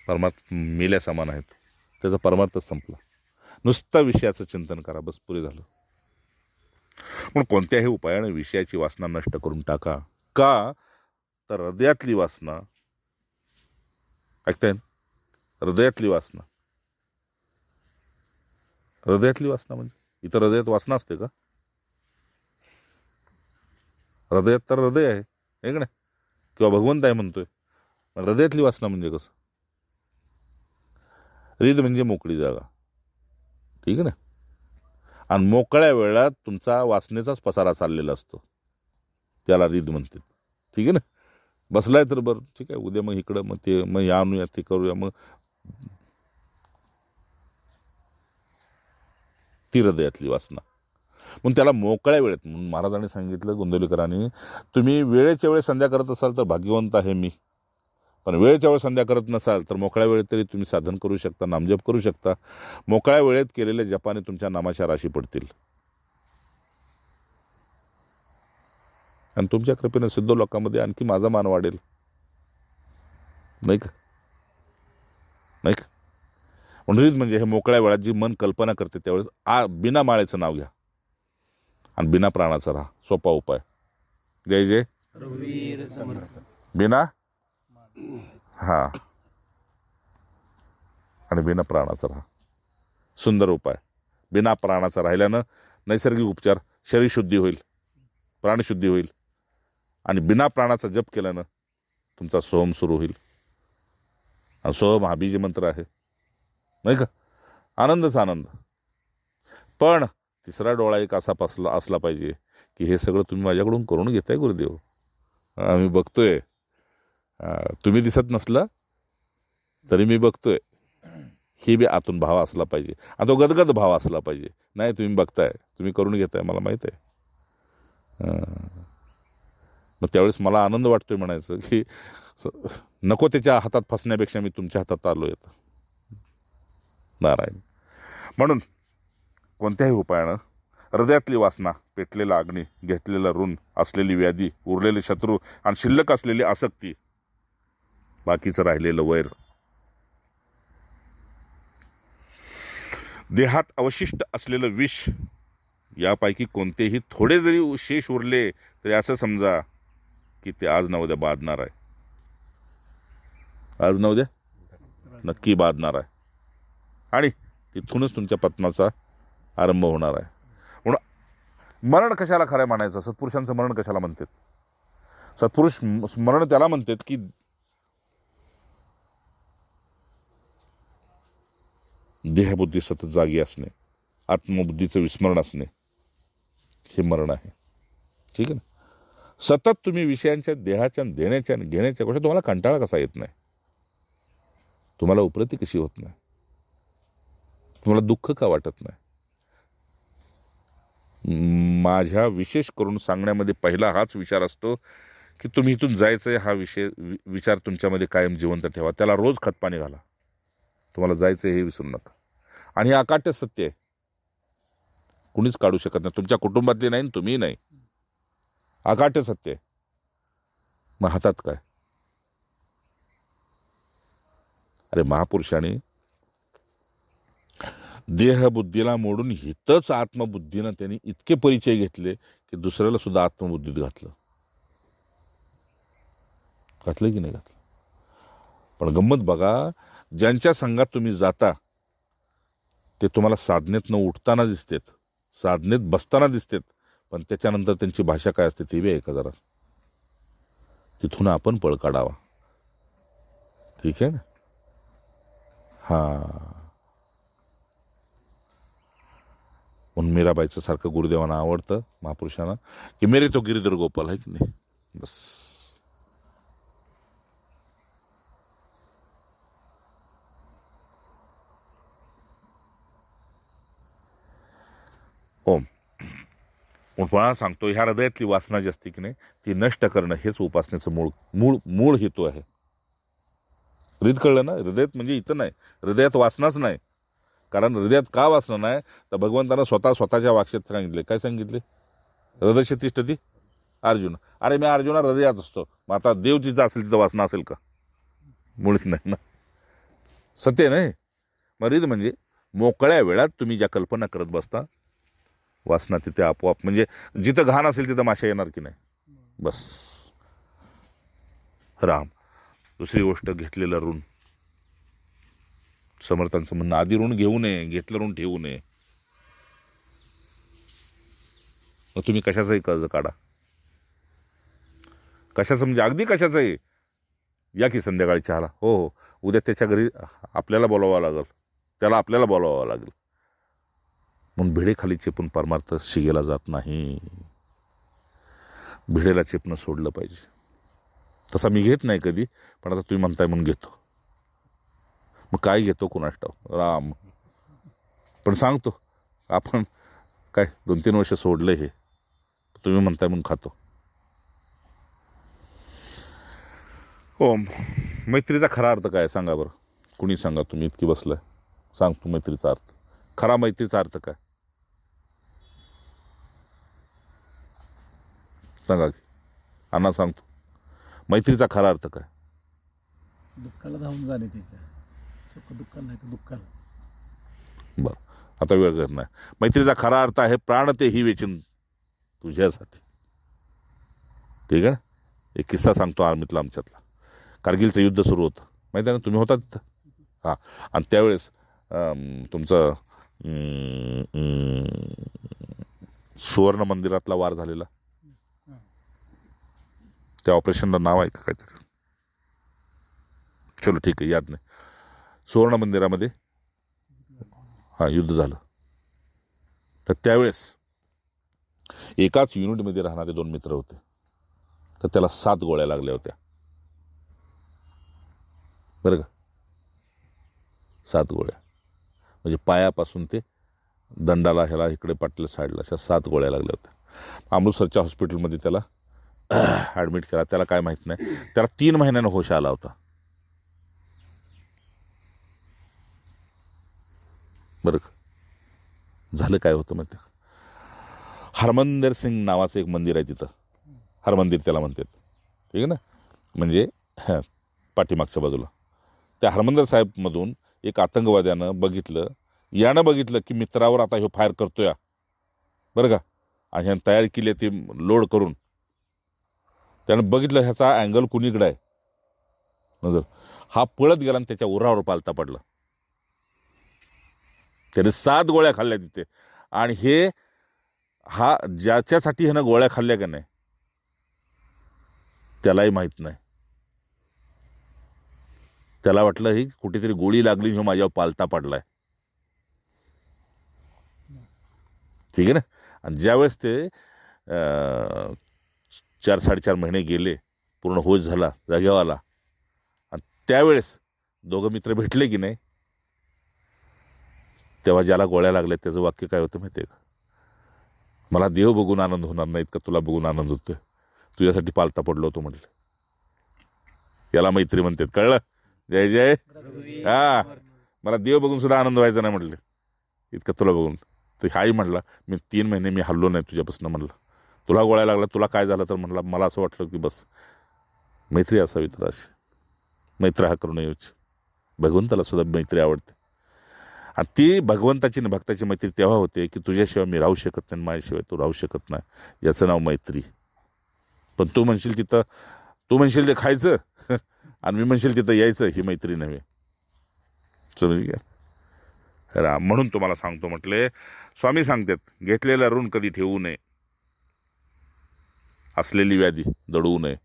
परमार्थ मेल्या समान आहेत त्याचा परमार्थच संपला नुसता विषयाचं चिंतन करा बस पुरे झालं पण कोणत्याही उपायाने विषयाची वासना नष्ट करून टाका का तर हृदयातली वासना ऐकताय हृदयातली वासना हृदयातली वासना म्हणजे इतर हृदयात वासना असते का हृदयात तर हृदय आहे एक ना किंवा भगवंत आहे म्हणतोय हृदयातली वासना म्हणजे कसं रीत म्हणजे मोकळी जागा ठीक आहे ना आणि मोकळ्या वेळात तुमचा वासनेचाच पसारा चाललेला असतो त्याला रीत म्हणते ठीक आहे ना बसलाय तर बरं ठीक आहे उद्या मग इकडं मग ते मग या आणूया ते करूया मग ती हृदयातली वासना मग त्याला मोकळ्या वेळेत म्हणून महाराजांनी सांगितलं गोंदवलीकरांनी तुम्ही वेळेच्या वेळेस संध्या करत असाल तर भाग्यवंत आहे मी पण वेळेच्या वेळ संध्या करत नसाल तर मोकळ्या वेळेत तरी तुम्ही साधन करू शकता नामजप करू शकता मोकळ्या वेळेत केलेल्या जपाने तुमच्या नामाच्या राशी पडतील आणि तुमच्या कृपेनं सिद्ध लोकांमध्ये आणखी माझा मान वाढेल नाही का नाही का म्हणजे हे मोकळ्या वेळात जी मन कल्पना करते त्यावेळेस आ बिना माळेचं नाव घ्या आणि बिना प्राणाचा राहा सोपा उपाय जय जय बिना हा आणि बिना प्राणाचा राहा सुंदर उपाय बिना प्राणाचा राहिल्यानं नैसर्गिक उपचार शरीरशुद्धी होईल प्राणशुद्धी होईल आणि बिना प्राणाचा जप केल्यानं तुमचा सोहम सुरू होईल आणि सोहम हा बीज मंत्र आहे नाही का आनंदच आनंद पण तिसरा डोळा एक असा पसला असला पाहिजे की हे सगळं तुम्ही माझ्याकडून करून घेताय गुरुदेव आम्ही बघतोय तुम्ही दिसत नसला तरी मी बघतोय हे बी आतून भाव असला पाहिजे आता तो गदगद भाव असला पाहिजे नाही तुम्ही बघताय तुम्ही करून घेताय मला माहीत आहे मग त्यावेळेस मला आनंद वाटतोय म्हणायचं की नको त्याच्या हातात फसण्यापेक्षा मी तुमच्या हातात आलो येतं नारायण म्हणून कोणत्याही उपायानं हृदयातली वासना पेटलेला अग्नी घेतलेला ऋण असलेली व्याधी उरलेले शत्रू आणि शिल्लक असलेली आसक्ती बाकीचं राहिलेलं वैर देहात अवशिष्ट असलेलं विष यापैकी कोणतेही थोडे जरी शेष उरले तरी असं समजा की ते आज नवद्या बाधणार आहे आज नव्हे नक्की बाधणार आहे आणि तिथूनच तुमच्या पत्नाचा आरंभ होणार आहे म्हणून मरण कशाला खरं मानायचं सत्पुरुषांचं मरण कशाला म्हणतात सत्पुरुष स्मरण त्याला म्हणतात की देहबुद्धी सतत जागी असणे आत्मबुद्धीचं विस्मरण असणे हे मरण आहे ठीक आहे ना सतत तुम्ही विषयांच्या देहाच्या देण्याच्या घेण्याच्या गोष्टी तुम्हाला कंटाळा कसा येत नाही तुम्हाला उपरती कशी होत नाही तुम्हाला दुःख का वाटत नाही माझ्या विशेष करून सांगण्यामध्ये पहिला हाच विचार असतो की तुम्ही इथून जायचं आहे हा विषय विचार तुमच्यामध्ये कायम जिवंत ठेवा त्याला रोज खतपाणी घाला तुम्हाला जायचं आहे हे विसरू नका आणि अकाट्य सत्य आहे कुणीच काढू शकत नाही तुमच्या कुटुंबातली नाही तुम्ही नाही अकाट्य सत्य आहे मग हातात काय अरे महापुरुषांनी देहबुद्धीला मोडून हितच आत्मबुद्धीनं त्यांनी इतके परिचय घेतले की दुसऱ्याला सुद्धा आत्मबुद्धीत घातलं घातलं की नाही घातलं पण गंमत बघा ज्यांच्या संघात तुम्ही जाता ते तुम्हाला साधनेत न उठताना दिसतेत साधनेत बसताना दिसतेत पण त्याच्यानंतर त्यांची भाषा काय असते ती बी ऐका जरा तिथून आपण पळ काढावा ठीक आहे ना हां म्हणून मीराबाईचं सारखं गुरुदेवांना आवडतं महापुरुषांना की मेरे तो गिरीधर गोपाल आहे की नाही बस ओम सांगतो ह्या हृदयातली वासना जी असते की नाही ती नष्ट करणं हेच उपासनेचं मूळ मूळ मूळ हेतू आहे हृद कळलं ना हृदयात म्हणजे इथं नाही हृदयात वासनाच नाही कारण हृदयात का वाचणं नाही तर भगवंतानं स्वतः स्वतःच्या वाक्यात सांगितले काय सांगितले हृदय तिष्ठती अर्जुन अरे मी अर्जुना हृदयात असतो मग आता देव तिथं असेल तिथं वाचना असेल का मुळीच नाही ना सत्य नाही मरीद म्हणजे मोकळ्या वेळात तुम्ही ज्या कल्पना करत बसता वासना तिथे आपोआप म्हणजे जिथं घाण असेल तिथं माशा येणार की नाही बस राम दुसरी गोष्ट घेतलेलं ऋण समर्थांचं म्हणणं आधी ऋण घेऊ नये घेतलं ऋण ठेवू नये मग तुम्ही कशाचंही कर्ज काढा कशाचं म्हणजे अगदी कशाचंही या की संध्याकाळी चहाला हो हो उद्या त्याच्या घरी आपल्याला बोलावं लागेल त्याला आपल्याला बोलावं लागेल म्हणून भिडेखाली चेपून परमार्थ शिगेला जात नाही भिडेला चेपणं सोडलं पाहिजे तसा मी घेत नाही कधी पण आता तुम्ही म्हणताय म्हणून घेतो मग काय घेतो कुणाष्टाव राम पण सांगतो आपण काय दोन तीन वर्ष सोडले हे तुम्ही म्हणताय म्हणून खातो ओम मैत्रीचा खरा अर्थ काय सांगा बरं कुणी सांगा तुम्ही इतकी सांग सांगतो मैत्रीचा अर्थ खरा मैत्रीचा अर्थ काय सांगा की अण्णा सांगतो मैत्रीचा खरा अर्थ काय दुःखाला धावून जाणे तिच्या सुख नाही बर आता वेळ करत नाही मैत्रीचा खरा अर्थ आहे प्राण ते ही वेचिन तुझ्यासाठी ठीक आहे ना एक किस्सा सांगतो आर्मीतला आमच्यातला कारगिलचं युद्ध सुरू होतं माहिती आहे ना तुम्ही होता तिथं हां आणि त्यावेळेस तुमचं सुवर्ण मंदिरातला वार झालेला त्या ऑपरेशनला नाव आहे का काहीतरी चलो ठीक आहे याद नाही सुवर्ण मंदिरामध्ये हां युद्ध झालं तर त्यावेळेस एकाच युनिटमध्ये राहणारे दोन मित्र होते तर त्याला सात गोळ्या लागल्या होत्या बरं का सात गोळ्या म्हणजे पायापासून ते दंडाला ह्याला इकडे पाटल्या साईडला अशा सात गोळ्या लागल्या होत्या अमृतसरच्या हॉस्पिटलमध्ये त्याला ॲडमिट केला त्याला काय माहीत नाही त्याला तीन महिन्यानं होश आला होता बरं झालं काय होतं मग हरमंदर सिंग नावाचं एक मंदिर आहे तिथं हरमंदिर त्याला म्हणतात ठीक आहे ना म्हणजे पाठीमागच्या बाजूला त्या हरमंदर साहेबमधून एक आतंकवाद्यानं बघितलं यानं बघितलं की मित्रावर आता हे फायर करतो या बरं का आणि ह्यानं तयार केली ती लोड करून त्यानं बघितलं ह्याचा अँगल कुणीकडं आहे नजर हा पळत गेला आणि त्याच्या उरावर पालता पडला त्याने सात गोळ्या खाल्ल्या तिथे आणि हे हा ज्याच्यासाठी ह्यानं गोळ्या खाल्ल्या का नाही त्यालाही माहीत नाही त्याला वाटलं ही कुठेतरी गोळी लागली हो माझ्यावर पालता पडलाय ठीक आहे ना आणि ज्यावेळेस ते चार साडेचार महिने गेले पूर्ण होश झाला जागेवाला आणि त्यावेळेस दोघं मित्र भेटले की नाही तेव्हा ज्याला गोळ्या लागल्या त्याचं वाक्य काय होतं माहिती आहे का मला देव बघून आनंद होणार नाही का तुला बघून आनंद होतोय तुझ्यासाठी पालता पडलो होतो म्हटलं याला मैत्री म्हणतात कळलं जय जय हा मला देव बघून सुद्धा आनंद व्हायचा नाही म्हटले इतकं तुला बघून तर हाही म्हटला मी तीन महिने मी हल्लो नाही तुझ्यापासून म्हणलं तुला गोळ्या लागला तुला काय झालं तर म्हटलं मला असं वाटलं की बस मैत्री असावी तर अशी मैत्र हा करून बघून भगवंताला सुद्धा मैत्री आवडते आणि ती भगवंताची आणि भक्ताची मैत्री तेव्हा होते की तुझ्याशिवाय मी राहू शकत नाही माझ्याशिवाय तू राहू शकत नाही याचं नाव मैत्री पण तू म्हणशील तिथं तू म्हणशील ते खायचं आणि मी म्हणशील तिथं यायचं ही मैत्री नव्हे समजली का राम म्हणून तुम्हाला सांगतो म्हटले स्वामी सांगतात घेतलेला ऋण कधी ठेवू नये असलेली व्याधी दडवू नये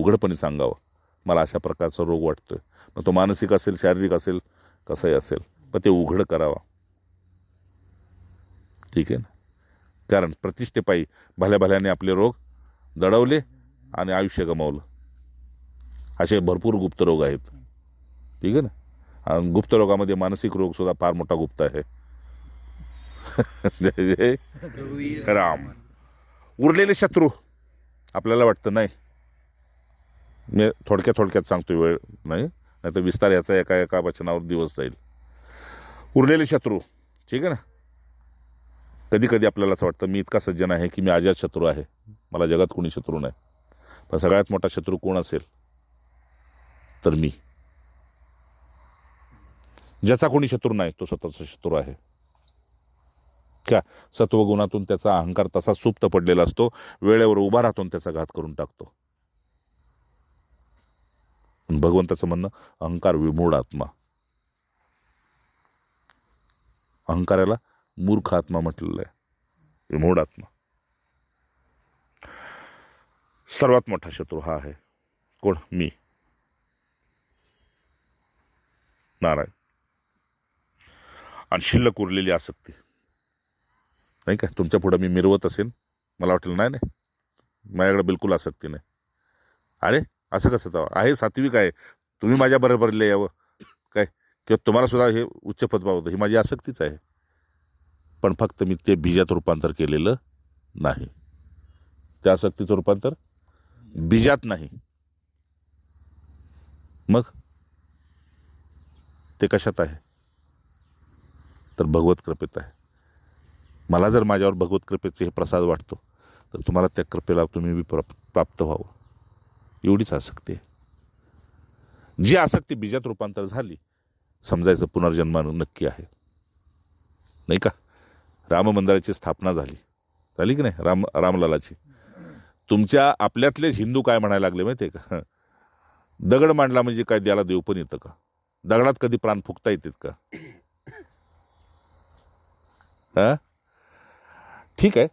उघडपणे सांगावं मला अशा प्रकारचा रोग वाटतोय मग तो मानसिक असेल शारीरिक असेल कसंही असेल पण ते उघड करावा ठीक आहे ना कारण प्रतिष्ठेपायी भल्या भल्याने आपले रोग दडवले आणि आयुष्य गमावलं असे भरपूर गुप्त रोग आहेत ठीक आहे ना आणि गुप्त रोगामध्ये मानसिक रोगसुद्धा फार मोठा गुप्त आहे जय जय राम उरलेले शत्रू आपल्याला वाटतं नाही मी थोडक्यात थोडक्यात सांगतो वेळ नाही नाहीतर विस्तार याचा एका एका वचनावर दिवस जाईल उरलेले शत्रू ठीक आहे ना कधी कधी आपल्याला असं वाटतं मी इतका सज्जन आहे की मी आजात शत्रू आहे मला जगात कोणी शत्रू नाही पण सगळ्यात मोठा शत्रू कोण असेल तर मी ज्याचा कोणी शत्रू नाही तो स्वतःचा शत्रू आहे का सत्वगुणातून त्याचा अहंकार तसा सुप्त पडलेला असतो वेळेवर उभा राहतून त्याचा घात करून टाकतो भगवंताचं म्हणणं अहंकार विमूळ आत्मा अहंकाराला मूर्ख आत्मा म्हटलेला आहे विमोड आत्मा सर्वात मोठा शत्रू हा आहे कोण मी नारायण आणि शिल्लक उरलेली आसक्ती नाही का तुमच्या पुढं मी मिरवत असेल मला वाटेल नाही नाही माझ्याकडे बिलकुल आसक्ती नाही अरे असं कसं तवा आहे सात्विक आहे तुम्ही माझ्या बरोबरले यावं काय किंवा तुम्हाला सुद्धा हे उच्च पद पावतं ही माझी आसक्तीच आहे पण फक्त मी ते बीजात रूपांतर केलेलं नाही त्या आसक्तीचं रूपांतर बीजात नाही मग ते कशात आहे तर भगवत कृपेत आहे मला जर माझ्यावर भगवत कृपेचे हे प्रसाद वाटतो तर तुम्हाला त्या कृपेला तुम्ही बी प्राप्त व्हावं एवढीच आसक्ती आहे जी आसक्ती बीजात रूपांतर झाली समजायचं पुनर्जन्मान नक्की आहे नाही का राम मंदिराची स्थापना झाली झाली की नाही राम रामलालाची तुमच्या आपल्यातलेच हिंदू काय म्हणायला लागले माहिती आहे का दगड मांडला म्हणजे काय द्याला देव पण येतं का दगडात कधी प्राण फुकता येतात का ठीक आहे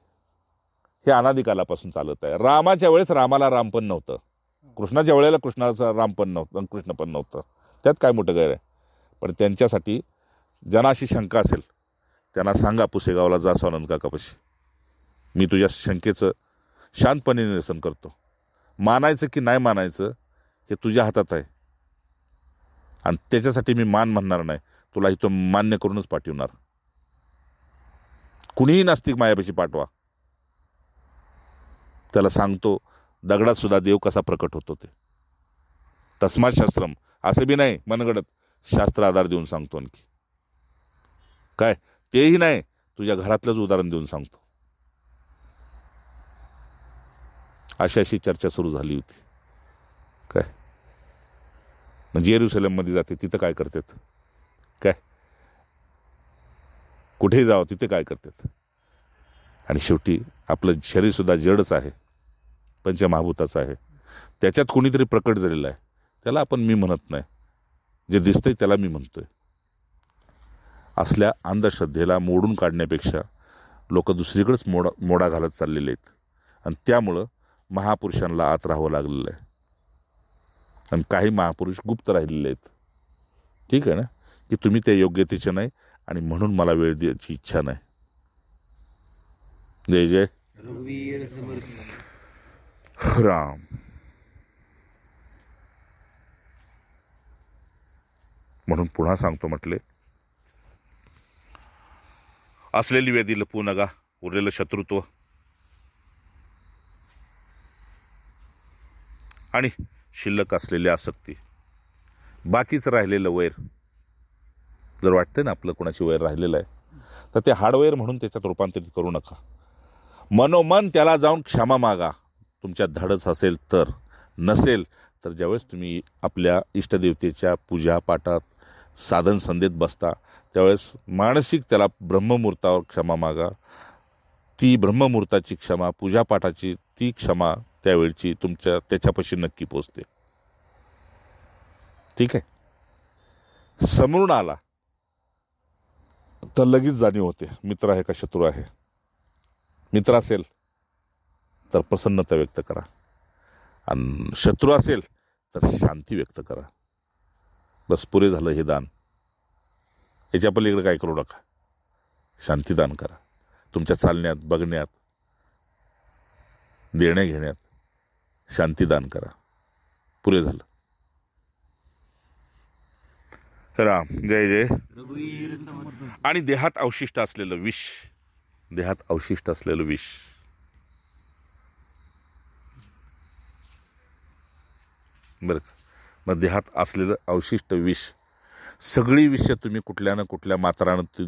हे अनादिकालापासून चालत आहे रामाच्या वेळेस रामाला राम पण नव्हतं कृष्णाच्या वेळेला कृष्णाचा राम पण नव्हतं कृष्ण पण नव्हतं त्यात काय मोठं गैर आहे पण त्यांच्यासाठी ज्यांना अशी शंका असेल त्यांना सांगा पुसेगावला जा स्वानंद काकापाशी मी तुझ्या शंकेचं शांतपणे निरसन करतो मानायचं की नाही मानायचं हे तुझ्या हातात आहे आणि त्याच्यासाठी मी मान म्हणणार नाही तुला इथं मान्य करूनच पाठवणार कुणीही नास्तिक मायापाशी पाठवा त्याला सांगतो दगडात सुद्धा देव कसा प्रकट होतो ते शास्त्रम असं बी नाही मनगडत शास्त्र आधार देऊन सांगतो आणखी काय तेही नाही तुझ्या घरातलंच उदाहरण देऊन सांगतो अशी अशी चर्चा सुरू झाली होती काय म्हणजे येरुसलेममध्ये जाते तिथं काय करतात काय कुठेही जावं तिथे काय करतात आणि शेवटी आपलं शरीरसुद्धा जडच आहे पंचमहाभूताचं आहे त्याच्यात कोणीतरी प्रकट झालेलं आहे त्याला आपण मी म्हणत नाही जे दिसतंय त्याला मी म्हणतोय असल्या अंधश्रद्धेला मोडून काढण्यापेक्षा लोक दुसरीकडेच मोडा मोडा घालत चाललेले आहेत आणि त्यामुळं महापुरुषांना आत राहावं लागलेलं आहे आणि काही महापुरुष गुप्त राहिलेले आहेत ठीक आहे ना की तुम्ही त्या योग्यतेचे नाही आणि म्हणून मला वेळ द्यायची इच्छा नाही जय जय राम म्हणून पुन्हा सांगतो म्हटले असलेली वेदी लपू नका उरलेलं शत्रुत्व आणि शिल्लक असलेली आसक्ती बाकीच राहिलेलं वैर जर वाटतं ना आपलं कोणाची वैर राहिलेलं आहे तर ते हार्डवेअर म्हणून त्याच्यात रूपांतरित करू नका मनोमन त्याला जाऊन क्षमा मागा तुमच्या धडच असेल तर नसेल तर ज्यावेळेस तुम्ही आपल्या इष्टदेवतेच्या पूजा पाठात साधन संधीत बसता त्यावेळेस मानसिक त्याला ब्रह्ममुहूर्तावर क्षमा मागा ती ब्रह्ममुहूर्ताची क्षमा पूजापाठाची ती क्षमा त्यावेळची तुमच्या त्याच्यापाशी नक्की पोचते ठीक आहे समरून आला तर लगेच जाणीव होते मित्र आहे का शत्रू आहे मित्र असेल तर प्रसन्नता व्यक्त करा आणि शत्रू असेल तर शांती व्यक्त करा बस पुरे झालं हे दान याच्या पलीकडे काय करू नका शांतीदान करा तुमच्या चालण्यात बघण्यात देणे घेण्यात शांतीदान करा पुरे झालं राम जय जय आणि देहात अवशिष्ट असलेलं विष देहात अवशिष्ट असलेलं विष बरं मग देहात असलेलं अवशिष्ट विष सगळी विष तुम्ही कुठल्या ना कुठल्या मात्रानं तु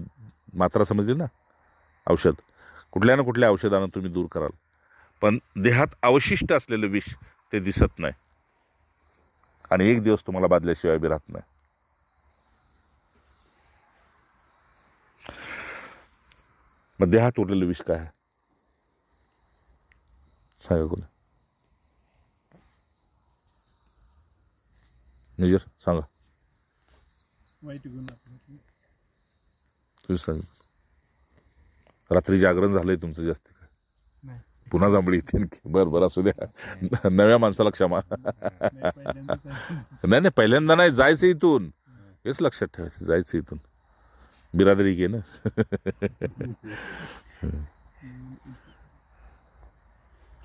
मात्रा समजली ना औषध कुठल्या ना कुठल्या औषधानं तुम्ही दूर कराल पण देहात अवशिष्ट असलेलं विष ते दिसत नाही आणि एक दिवस तुम्हाला बादल्याशिवाय बी राहत नाही मग देहात उरलेलं विष काय आहे सांगा कोणी निजर सांगा तुम्ही सांग रात्री जागरण झालंय तुमचं जास्त काय पुन्हा जांभळी येते बरं बरं असू द्या नव्या माणसाला क्षमा नाही नाही पहिल्यांदा नाही जायचं इथून हेच लक्षात ठेवायचं जायचं इथून बिरादरी घे ना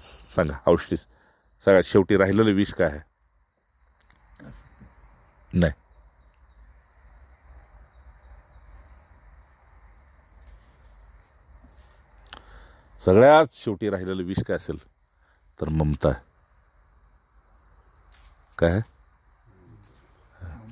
सांगा औषधी सगळ्यात शेवटी राहिलेलं विष काय आहे नाही सगळ्यात शेवटी राहिलेलं विष काय असेल तर ममता काय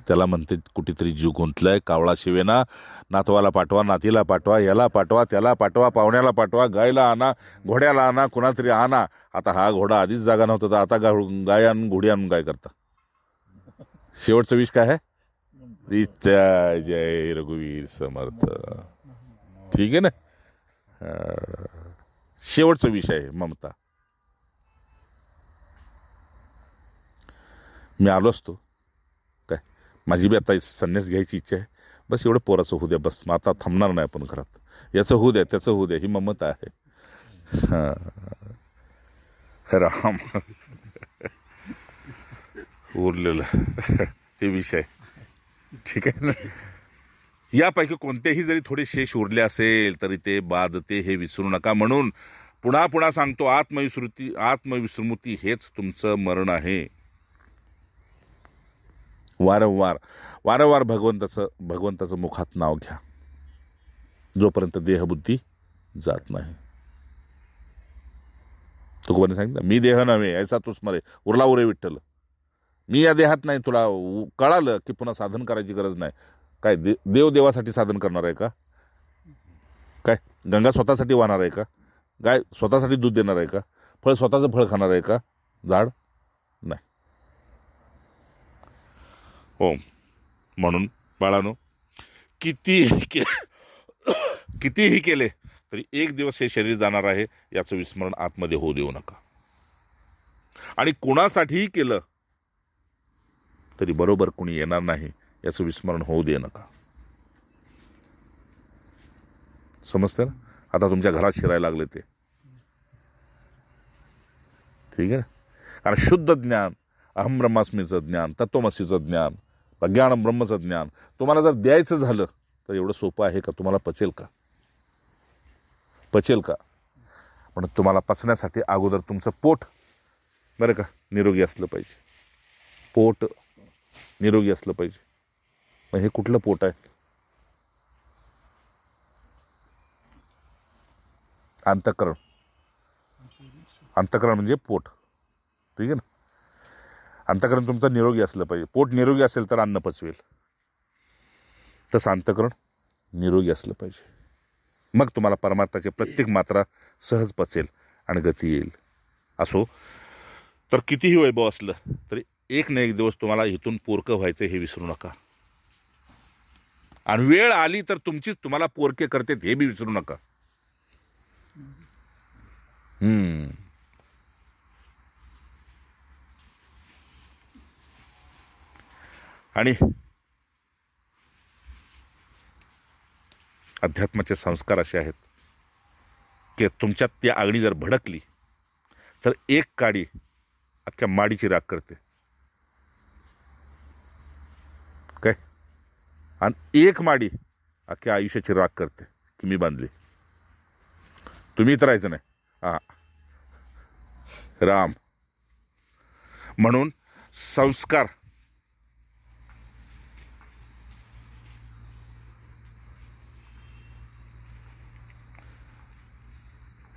त्याला म्हणते कुठेतरी जीव गुंतलाय कावळा शिवेना नातवाला पाठवा नातीला पाठवा याला पाठवा त्याला पाठवा पाहुण्याला पाठवा गायला आणा घोड्याला आणा कुणातरी आणा आता हा घोडा आधीच जागा नव्हता तर आता गाय आणून घोडी आणून काय करता शेवटचं विष काय आहे जय रघुवीर समर्थ ठीक आहे ना शेवटचं विष आहे ममता मी आलो असतो काय माझी बी आता संन्यास घ्यायची इच्छा आहे बस एवढं पोराचं होऊ द्या बस मग आता थांबणार नाही आपण घरात याचं होऊ द्या त्याचं होऊ द्या ही ममता आहे हां राम उरलेलं हे विषय ठीक आहे ना यापैकी कोणतेही जरी थोडे शेष उरले असेल तरी ते बाद ते हे विसरू नका म्हणून पुन्हा पुन्हा सांगतो आत्मविस्मृती आत्मविस्मृती हेच तुमचं मरण आहे वारंवार वारंवार भगवंताचं भगवंताचं मुखात नाव घ्या जोपर्यंत देहबुद्धी जात नाही तुकोबाने सांगितलं मी देह नव्हे ऐसा तू स्मरे उरला उरे विठ्ठल मी या देहात नाही तुला कळालं की पुन्हा साधन करायची गरज नाही काय दे देव देवासाठी साधन करणार आहे का काय गंगा स्वतःसाठी वाहणार आहे का गाय स्वतःसाठी दूध देणार आहे का फळ स्वतःचं फळ खाणार आहे का झाड नाही ओम म्हणून बाळानो किती कितीही केले तरी एक दिवस हे शरीर जाणार आहे याचं विस्मरण आतमध्ये होऊ देऊ नका आणि कोणासाठीही केलं तरी बरोबर कुणी येणार नाही याचं विस्मरण होऊ दे नका समजतं ना आता तुमच्या घरात शिरायला लागले ते ठीक आहे ना कारण शुद्ध ज्ञान अहम ब्रह्मास्मीचं ज्ञान तत्वमसीचं ज्ञान ज्ञान ब्रह्मचं ज्ञान तुम्हाला जर द्यायचं झालं तर एवढं सोपं आहे का तुम्हाला पचेल का पचेल का पण तुम्हाला पचण्यासाठी अगोदर तुमचं पोट बरं का निरोगी असलं पाहिजे पोट निरोगी असलं पाहिजे मग हे कुठलं पोट आहे अंतकरण अंतकरण म्हणजे पोट ठीक आहे ना अंतकरण तुमचं निरोगी असलं पाहिजे पोट निरोगी असेल तर अन्न पचवेल तसं अंतकरण निरोगी असलं पाहिजे मग तुम्हाला परमार्थाचे प्रत्येक मात्रा सहज पचेल आणि गती येईल असो तर कितीही वैभव असलं तरी एक ना एक दिवस तुम्हाला इथून पोरकं व्हायचं हे विसरू नका आणि वेळ आली तर तुमचीच तुम्हाला पोरके करते हे बी विसरू नका हम्म आणि अध्यात्माचे संस्कार असे आहेत की तुमच्यात ती आगणी जर भडकली तर एक काडी अख्ख्या माडीची राग करते आणि एक माडी अख्ख्या आयुष्याची राग करते की मी बांधली तुम्ही तर राहायचं नाही हा राम म्हणून संस्कार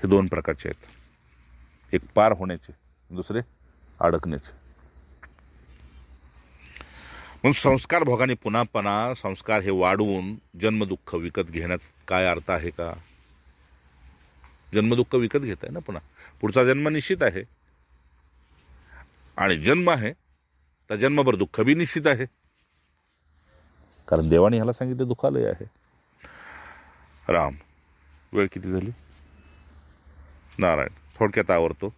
हे दोन प्रकारचे आहेत एक पार होण्याचे दुसरे अडकण्याचे म्हणून संस्कार भोगाने पुन्हापणा संस्कार हे वाढवून जन्मदुःख विकत घेण्यात काय अर्थ आहे का जन्मदुःख विकत घेत आहे ना पुन्हा पुढचा जन्म निश्चित आहे आणि जन्म आहे त्या जन्मभर दुःख बी निश्चित आहे कारण देवाने ह्याला सांगितले दुःखालय आहे राम वेळ किती झाली नारायण थोडक्यात आवडतो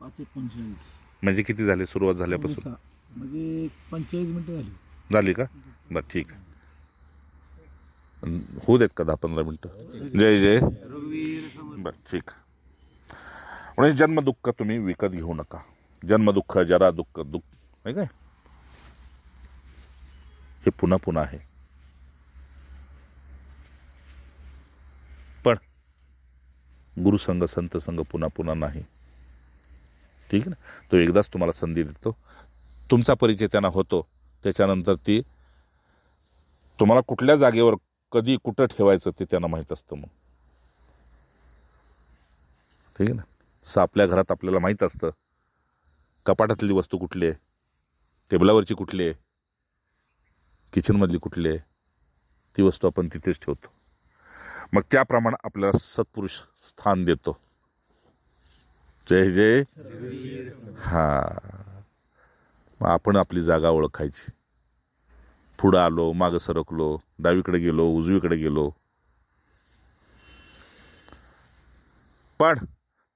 म्हणजे किती झाले सुरुवात झाल्यापासून झाली का ठीक होऊ देत का दहा पंधरा मिनटं जय जय बर ठीक म्हणजे जन्मदुःख तुम्ही विकत घेऊ नका जन्मदुःख जरा दुःख दुःख आहे काय हे पुन्हा पुन्हा आहे पण गुरुसंघ संघ पुन्हा पुन्हा नाही ठीक आहे ना तो एकदाच तुम्हाला संधी देतो तुमचा परिचय त्यांना होतो त्याच्यानंतर ती तुम्हाला कुठल्या जागेवर कधी कुठं ठेवायचं ते त्यांना माहीत असतं मग ठीक आहे ना स आपल्या घरात आपल्याला माहीत असतं कपाटातली वस्तू कुठली आहे टेबलावरची कुठली आहे किचनमधली कुठली आहे ती वस्तू आपण तिथेच ठेवतो मग त्याप्रमाणे आपल्याला सत्पुरुष स्थान देतो जय जय हां मग आपण आपली जागा ओळखायची पुढं आलो मागं सरकलो डावीकडे गेलो उजवीकडे गेलो पण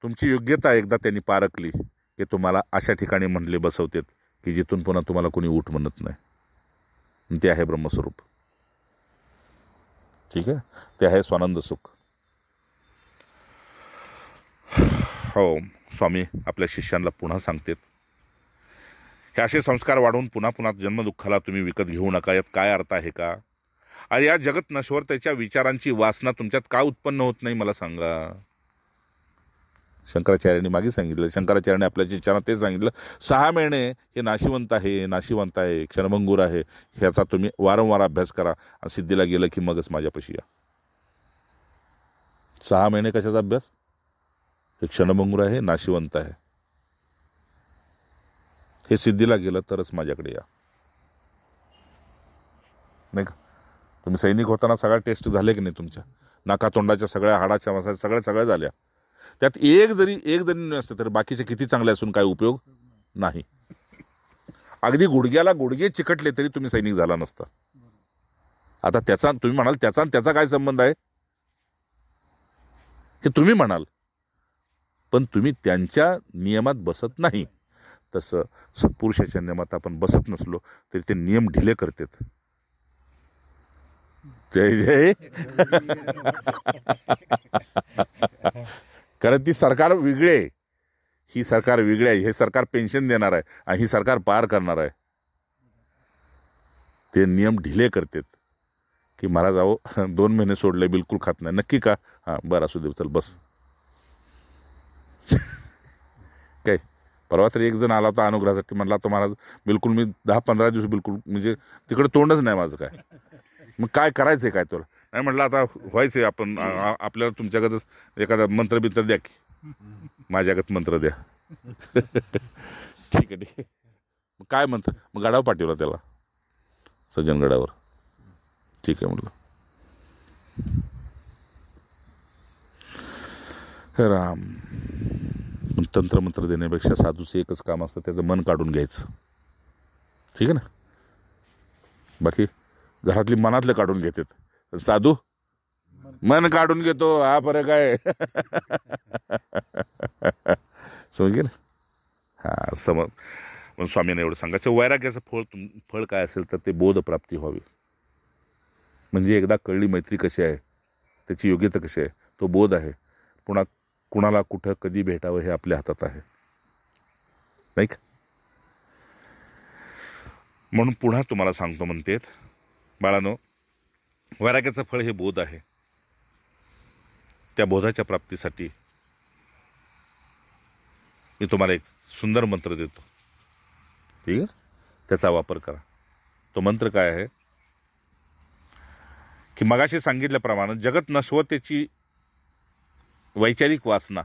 तुमची योग्यता एकदा त्यांनी पारखली की तुम्हाला अशा ठिकाणी म्हटले बसवतेत की जिथून पुन्हा तुम्हाला कोणी उठ म्हणत नाही ते आहे ब्रह्मस्वरूप ठीक आहे ते आहे स्वानंद सुख हो स्वामी आपल्या शिष्यांना पुन्हा सांगतात हे असे संस्कार वाढवून पुन्हा पुन्हा जन्मदुःखाला तुम्ही विकत घेऊ नका यात काय अर्थ आहे का अरे या जगत त्याच्या विचारांची वासना तुमच्यात का उत्पन्न होत नाही मला सांगा शंकराचार्यांनी मागे सांगितलं शंकराचार्याने आपल्या इच्छा ते सांगितलं सहा महिने हे नाशिवंत आहे नाशिवंत आहे क्षणभंगूर आहे ह्याचा तुम्ही वारंवार अभ्यास करा आणि सिद्धीला गेलं की मगच माझ्यापाशी या सहा महिने कशाचा अभ्यास हे क्षणभंगूर आहे नाशिवंत आहे हे सिद्धीला गेलं तरच माझ्याकडे या नाही का तुम्ही सैनिक होताना सगळ्या टेस्ट झाले की नाही तुमच्या नाकातोंडाच्या सगळ्या हाडाच्या मसाला सगळ्या सगळ्या झाल्या त्यात एक जरी एक जरी नसतं तर बाकीचे किती चांगले असून काय उपयोग नाही अगदी गुडघ्याला गुडघे चिकटले तरी तुम्ही सैनिक झाला नसता आता त्याचा तुम्ही म्हणाल त्याचा त्याचा काय संबंध आहे हे तुम्ही म्हणाल पण तुम्ही त्यांच्या नियमात बसत नाही तसं सत्पुरुषाच्या नियमात आपण बसत नसलो तरी ते नियम ढिले करतात जय जय कारण ती सरकार वेगळे ही सरकार वेगळे आहे हे सरकार पेन्शन देणार आहे आणि ही सरकार पार करणार आहे ते नियम ढिले करतात की महाराज अहो दोन महिने सोडले बिलकुल खात नाही नक्की का हां बरं असू दे चल बस परवा तरी एक जण आला होता अनुग्रहासाठी म्हटला तो महाराज बिलकुल मी दहा पंधरा दिवस बिलकुल म्हणजे तिकडे तोंडच नाही माझं काय मग काय करायचं आहे काय तुला नाही म्हटलं आता व्हायचं आहे आपण आपल्याला तुमच्याकडंच एखादा मंत्र बिंत्र द्या की माझ्याकत मंत्र द्या ठीक आहे ठीक आहे मग काय मंत्र मग गडावर पाठवला त्याला सज्जनगडावर ठीक आहे म्हटलं राम तंत्र तंत्रमंत्र देण्यापेक्षा साधूचं एकच काम असतं त्याचं मन काढून घ्यायचं ठीक आहे ना बाकी घरातली मनातलं काढून घेतात साधू मन काढून घेतो हा फरक आहे समजेल ना हा समज पण स्वामीने एवढं सांगायचं वैराग्याचं फळ तुम फळ काय असेल तर ते बोधप्राप्ती व्हावी म्हणजे एकदा कळली मैत्री कशी आहे त्याची योग्यता कशी आहे तो बोध आहे पुन्हा कुणाला कुठं कधी भेटावं हे आपल्या हातात आहे नाही का म्हणून पुन्हा तुम्हाला सांगतो म्हणतेत बाळानो वैराग्याचं फळ हे बोध आहे त्या बोधाच्या प्राप्तीसाठी मी तुम्हाला एक सुंदर मंत्र देतो ठीक आहे त्याचा वापर करा तो मंत्र काय आहे की मगाशी सांगितल्याप्रमाणे जगत नश्वतेची वैचारिक वासना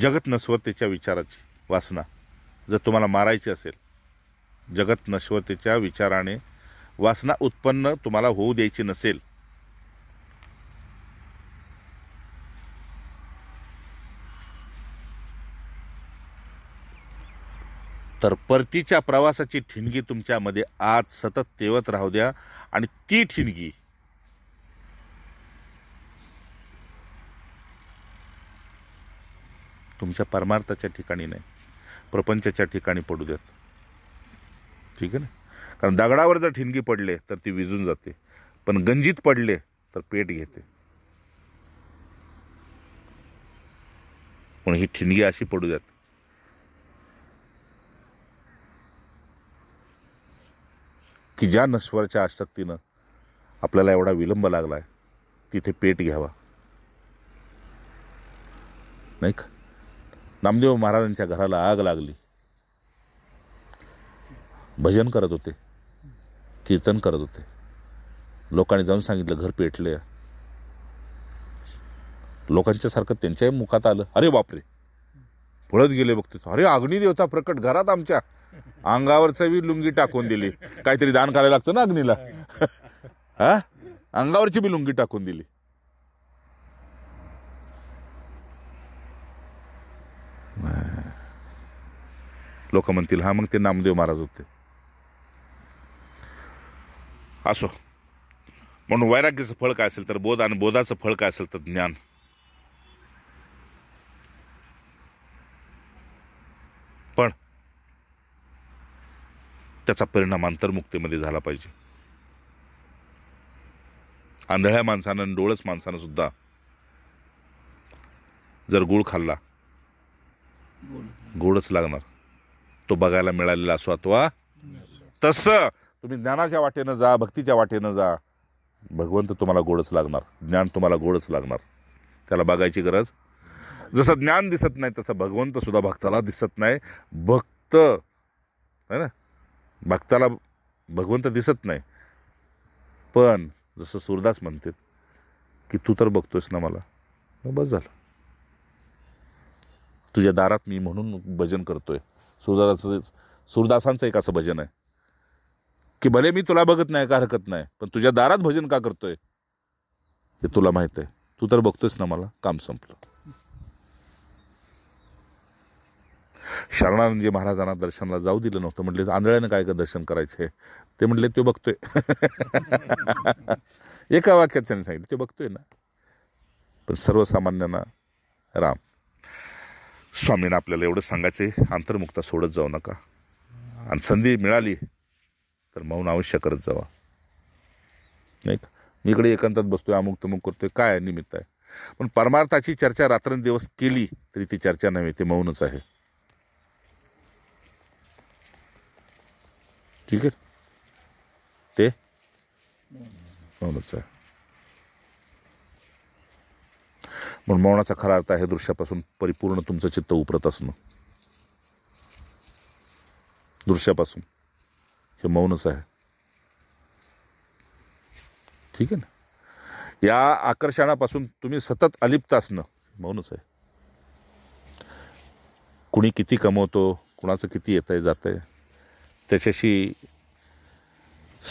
जगत नश्वरतेच्या विचाराची वासना जर तुम्हाला मारायची असेल जगत नश्वतेच्या विचाराने वासना उत्पन्न तुम्हाला होऊ द्यायची नसेल तर परतीच्या प्रवासाची ठिणगी तुमच्यामध्ये आज सतत तेवत राहू द्या आणि ती ठिणगी तुमच्या परमार्थाच्या ठिकाणी नाही प्रपंचाच्या ठिकाणी पडू देत ठीक आहे ना कारण दगडावर जर ठिणगी पडले तर ती विजून जाते पण गंजीत पडले तर पेट घेते पण ही ठिणगी अशी पडू देत की ज्या नश्वरच्या आसक्तीनं आपल्याला एवढा विलंब लागलाय तिथे पेट घ्यावा नाही का नामदेव महाराजांच्या घराला आग लागली भजन करत होते कीर्तन करत होते लोकांनी जाऊन सांगितलं घर पेटले लोकांच्यासारखं त्यांच्याही मुखात आलं अरे बापरे पळत गेले बघते अरे अग्निदेवता प्रकट घरात आमच्या अंगावरचं बी लुंगी टाकून दिली काहीतरी दान करायला लागतं ना अग्नीला हा अंगावरची बी लुंगी टाकून दिली लोक म्हणतील हा मग ते नामदेव महाराज होते असो म्हणून वैराग्याचं फळ काय असेल तर बोध आणि बोधाचं फळ काय असेल तर ज्ञान पण त्याचा परिणाम अंतर्मुक्तीमध्ये झाला पाहिजे आंधळ्या माणसानं आणि डोळस माणसानं सुद्धा जर गुळ खाल्ला गोडच लागणार तो बघायला मिळालेला अथवा तसं तुम्ही ज्ञानाच्या वाटेनं जा भक्तीच्या वाटेनं जा भगवंत तुम्हाला गोडच लागणार ज्ञान तुम्हाला गोडच लागणार त्याला बघायची गरज जसं ज्ञान दिसत नाही तसं भगवंत सुद्धा भक्ताला दिसत नाही भक्त है ना भक्ताला भगवंत दिसत नाही पण जसं सूरदास म्हणते की तू तर बघतोयस ना मला बस झालं तुझ्या दारात मी म्हणून भजन करतोय सूरदासाचं सूरदासांचं एक असं भजन आहे की भले मी तुला बघत नाही का हरकत नाही पण तुझ्या दारात भजन का करतोय हे तुला माहीत आहे तू तर बघतोयस ना मला काम संपलं शरणानंदजी महाराजांना दर्शनाला जाऊ दिलं नव्हतं म्हटलं आंधळ्यानं काय का दर्शन करायचे ते म्हटले तो बघतोय एका वाक्यात त्यांनी सांगितलं ते बघतोय ना पण सर्वसामान्यांना राम स्वामीनं आपल्याला एवढं सांगायचे अंतर्मुक्ता सोडत जाऊ नका आणि संधी मिळाली तर मौन आवश्यक करत जावा नाही का मी इकडे एकांतात बसतोय अमुक तमुक करतोय काय निमित्त आहे पण परमार्थाची चर्चा रात्रंदिवस केली तरी ती चर्चा नव्हे ते मौनच आहे ठीक आहे ते मौनच आहे म्हणून मौनाचा खरा अर्थ आहे दृश्यापासून परिपूर्ण तुमचं चित्त उपरत असणं दृश्यापासून हे मौनच आहे ठीक आहे ना या आकर्षणापासून तुम्ही सतत अलिप्त असणं मौनच आहे कुणी किती कमवतो कुणाचं किती येत आहे जात आहे त्याच्याशी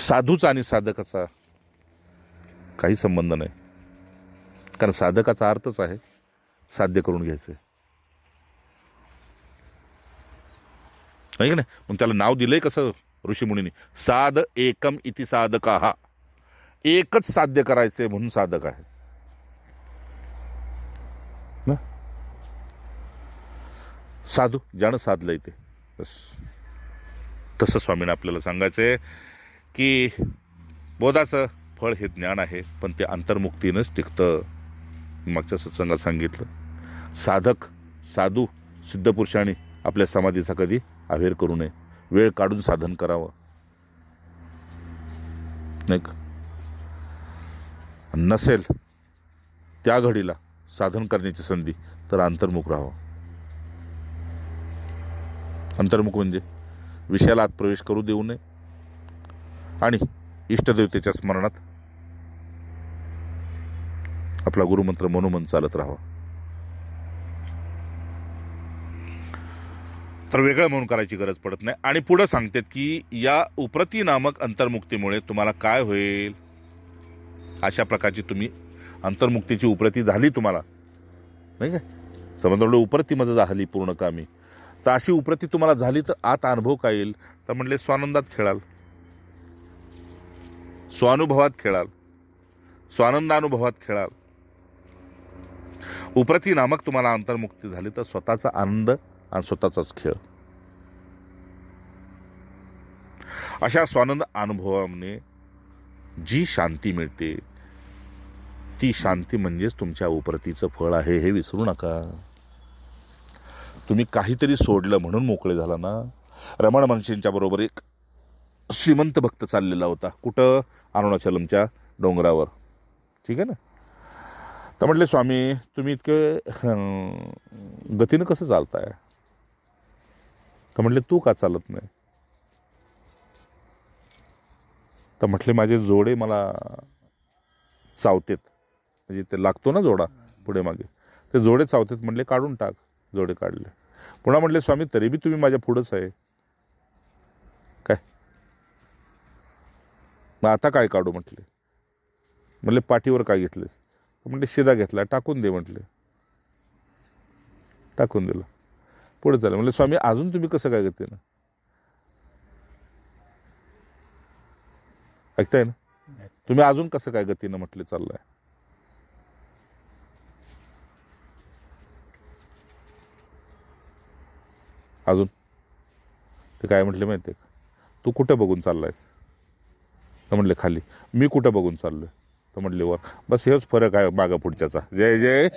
साधूचा आणि साधकाचा काही संबंध नाही कारण साधकाचा अर्थच आहे साध्य करून घ्यायचं आहे का नाही मग त्याला नाव दिलंय कसं ऋषीमुनीने साध एकम इति साधक हा एकच साध्य करायचे म्हणून साधक आहे ना साधू ज्यानं साधलंय ते बस तसं स्वामीनं आपल्याला सांगायचंय की बोधाचं फळ हे ज्ञान आहे पण ते अंतर्मुक्तीनंच टिकतं मागच्या सत्संगात सांगितलं साधक साधू सिद्ध सिद्धपुरुषाने आपल्या समाधीचा कधी अवेर करू नये वेळ काढून साधन करावं नाही का नसेल त्या घडीला साधन करण्याची संधी तर अंतर्मुख राहावं अंतर्मुख म्हणजे विषयाला आत प्रवेश करू देऊ नये आणि इष्टदेवतेच्या स्मरणात आपला गुरुमंत्र मनोमन चालत राहावा तर वेगळं म्हणून करायची गरज पडत नाही आणि पुढं सांगतात की या उप्रती नामक अंतर्मुक्तीमुळे तुम्हाला काय होईल अशा प्रकारची तुम्ही अंतर्मुक्तीची उप्रती झाली तुम्हाला नाही काय समजा उप्रती माझं झाली पूर्ण कामी तर अशी उप्रती तुम्हाला झाली तर आत अनुभव काय येईल तर म्हटले स्वानंदात खेळाल स्वानुभवात खेळाल स्वानंदानुभवात खेळाल उप्रती नामक तुम्हाला अंतर्मुक्ती झाली तर स्वतःचा आनंद आणि स्वतःचाच खेळ अशा स्वानंद अनुभवाने जी शांती मिळते ती शांती म्हणजेच तुमच्या उपरतीचं फळ आहे हे विसरू नका तुम्ही काहीतरी सोडलं म्हणून मोकळे झाला ना रमण महर्षींच्या बरोबर एक श्रीमंत भक्त चाललेला होता कुठं अरुणाचलमच्या डोंगरावर ठीक आहे ना तर म्हटले स्वामी तुम्ही इतके गतीनं कसं चालताय तर म्हटले तू का चालत नाही तर म्हटले माझे जोडे मला चावतेत म्हणजे ते लागतो ना जोडा पुढे मागे ते जोडे चावतेत म्हटले काढून टाक जोडे काढले पुन्हा म्हटले स्वामी तरी बी तुम्ही माझ्या पुढंच आहे काय मग आता काय काढू म्हटले म्हटले पाठीवर काय घेतलेस म्हणजे शिदा घेतला टाकून दे म्हटले टाकून दिलं पुढे चाललं म्हटलं स्वामी अजून तुम्ही कसं काय घेते ना ऐकताय ना तुम्ही अजून कसं काय गतीनं म्हटले चाललंय अजून ते काय म्हटले माहिती आहे का तू कुठं बघून चाललायस म्हटले खाली मी कुठं बघून चाललोय तो म्हटले वर बस हेच फरक आहे मागा पुढच्याचा जय जय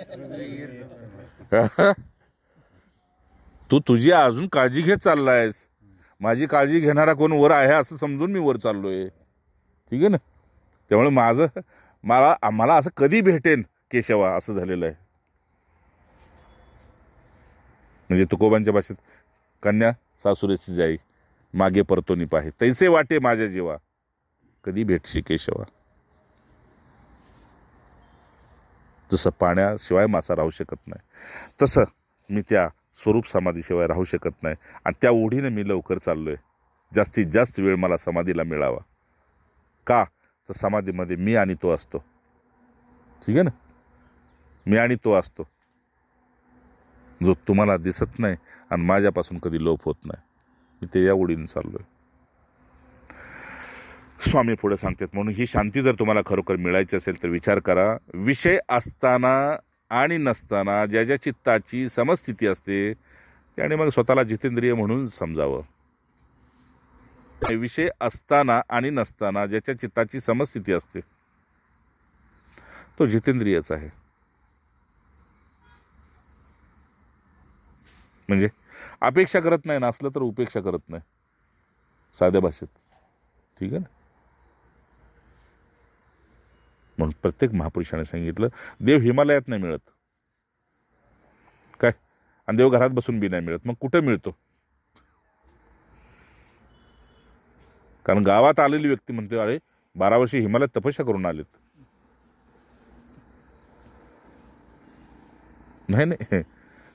तू तुझी अजून काळजी घेत चाललायस माझी काळजी घेणारा कोण वर आहे असं समजून मी वर चाललोय ठीक आहे ना त्यामुळे माझं मला आम्हाला असं कधी भेटेन केशवा असं झालेलं आहे म्हणजे तुकोबांच्या भाषेत कन्या सासुरेची जाई मागे परतो पाहे तैसे वाटे माझ्या जीवा कधी भेटशी केशवा जसं पाण्याशिवाय मासा राहू शकत नाही तसं मी त्या स्वरूप समाधीशिवाय राहू शकत नाही आणि त्या ओढीने मी लवकर चाललो आहे जास्तीत जास्त वेळ मला समाधीला मिळावा का तर समाधीमध्ये मी आणि तो असतो ठीक आहे ना मी आणि तो असतो जो तुम्हाला दिसत नाही आणि माझ्यापासून कधी लोप होत नाही मी ते या ओढीने चाललो आहे स्वामी पुढे सांगतात म्हणून ही शांती जर तुम्हाला खरोखर मिळायची असेल तर विचार करा विषय असताना आणि नसताना ज्या ज्या चित्ताची समस्थिती असते त्याने मग स्वतःला जितेंद्रिय म्हणून समजावं विषय असताना आणि नसताना ज्याच्या चित्ताची समस्थिती असते तो जितेंद्रियच आहे म्हणजे अपेक्षा करत नाही नसलं तर उपेक्षा करत नाही साध्या भाषेत ठीक आहे ना म्हणून प्रत्येक महापुरुषाने सांगितलं देव हिमालयात नाही मिळत काय आणि देव घरात बसून बी नाही मिळत मग कुठं मिळतो कारण गावात आलेली व्यक्ती म्हणते अरे बारा वर्षी हिमालयात तपस्या करून आलेत नाही नाही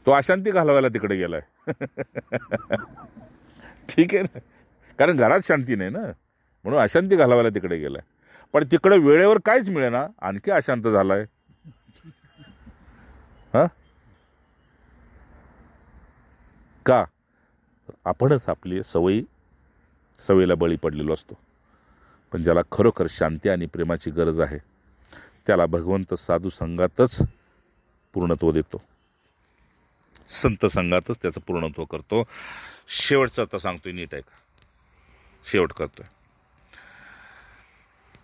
तो अशांती घालवायला तिकडे गेलाय ठीक आहे ना कारण घरात शांती नाही ना म्हणून अशांती घालवायला तिकडे गेलाय पण तिकडे वेळेवर काहीच मिळेना आणखी अशांत झाला आहे हां का आपणच आपली सवयी सवयीला बळी पडलेलो असतो पण ज्याला खरोखर शांती आणि प्रेमाची गरज आहे त्याला भगवंत साधू संघातच पूर्णत्व देतो संत संघातच त्याचं पूर्णत्व करतो शेवटचं आता सांगतोय नीट आहे का शेवट करतोय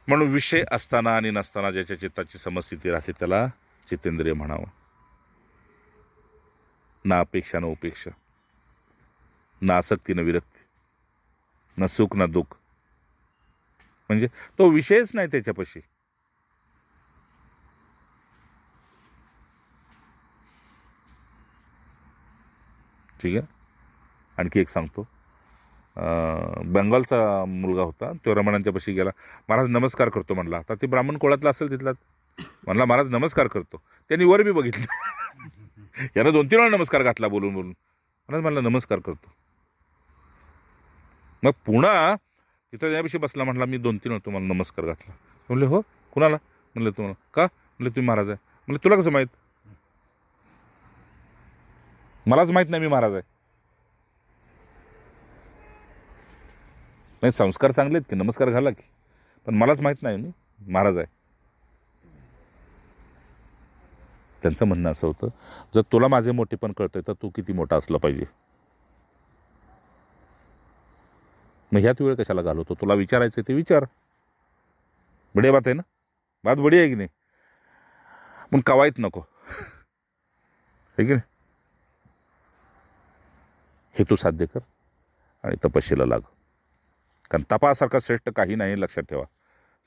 म्हणून विषय असताना आणि नसताना ज्याच्या चित्ताची समस्थिती राहते त्याला चितेंद्रिय म्हणावं ना अपेक्षा न उपेक्षा ना आसक्ती न विरक्ती ना सुख ना दुःख म्हणजे तो विषयच नाही त्याच्यापाशी ठीक आहे आणखी एक सांगतो बंगालचा मुलगा होता तो रमणांच्या पशी गेला महाराज नमस्कार करतो म्हणला आता ते ब्राह्मण कोळातला असेल तिथला म्हणला महाराज नमस्कार करतो त्यांनी वर बी बघितलं यानं दोन तीन वेळा नमस्कार घातला बोलून बोलून महाराज म्हणला नमस्कार करतो मग पुन्हा तिथं त्यापेक्षा बसला म्हटला मी दोन तीन वेळा तुम्हाला नमस्कार घातला म्हणले हो कुणाला म्हणलं तुम्हाला का म्हणलं तुम्ही महाराज आहे म्हणलं तुला कसं माहीत मलाच माहीत नाही मी महाराज आहे नाही संस्कार चांगलेत की नमस्कार घाला की पण मलाच माहीत नाही मी महाराज आहे त्यांचं म्हणणं असं होतं जर तुला माझे मोठे पण कळतंय तर तू किती मोठा असला पाहिजे मग ह्यात वेळ कशाला घालवतो तुला विचारायचं ते विचार बढिया बात आहे ना बात बडी आहे की नाही पण कवायत नको आहे की नाही हे तू साध्य कर आणि तपशीला लागू कारण तपासारखं श्रेष्ठ काही नाही लक्षात ठेवा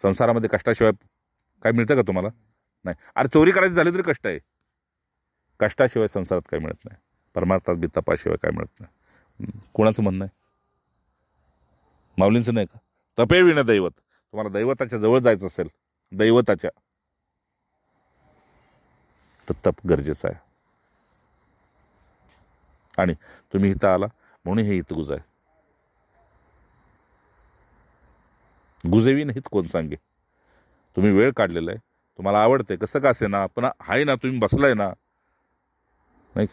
संसारामध्ये कष्टाशिवाय काय मिळतं का तुम्हाला नाही अरे चोरी करायची झाली तरी कष्ट आहे कष्टाशिवाय संसारात काय मिळत नाही परमार्थात बी तपाशिवाय काय मिळत नाही कोणाचं म्हणणं आहे माऊलींचं नाही का तपे विणं दैवत तुम्हाला दैवताच्या जवळ जायचं असेल दैवताच्या तर तप गरजेचं आहे आणि तुम्ही इथं आला म्हणून हे हितगुज आहे गुजेवी नाहीत कोण सांगे तुम्ही वेळ काढलेला आहे तुम्हाला आवडते कसं का असे ना पण आहे ना तुम्ही बसलाय ना नाही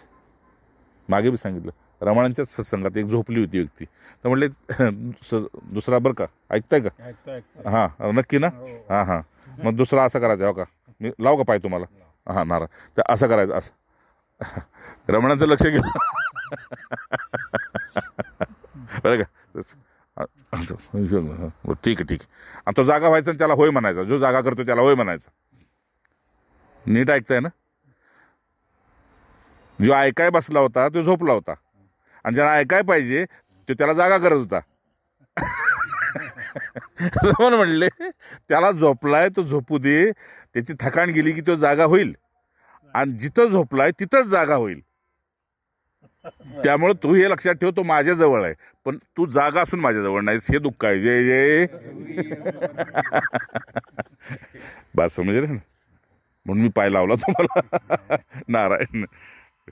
मागे बी सांगितलं रमणांच्याच सत्संगात एक झोपली होती व्यक्ती तर म्हटले दुसरा बरं का ऐकताय का हां नक्की ना हो. हां हां मग दुसरा असं करायचं हो का मी लाव का पाय तुम्हाला हां नारा तर असं करायचं असं रमणाचं लक्ष घ्या बरं का हो ठीक आहे ठीक आणि तो जागा व्हायचा आणि त्याला होय म्हणायचा जो जागा करतो त्याला होय म्हणायचा नीट ऐकताय ना जो ऐकाय बसला होता तो झोपला होता आणि ज्याला ऐकाय पाहिजे तो त्याला जागा करत होता म्हणून म्हणले त्याला झोपलाय तो झोपू दे त्याची थकान गेली की तो जागा होईल आणि जिथं झोपलाय तिथंच जागा होईल त्यामुळे तू हे लक्षात ठेव तो माझ्याजवळ आहे पण तू जागा असून माझ्याजवळ नाहीस हे दुःख आहे जे जय बस समजले ना म्हणून मी पाय लावला तुम्हाला नारायण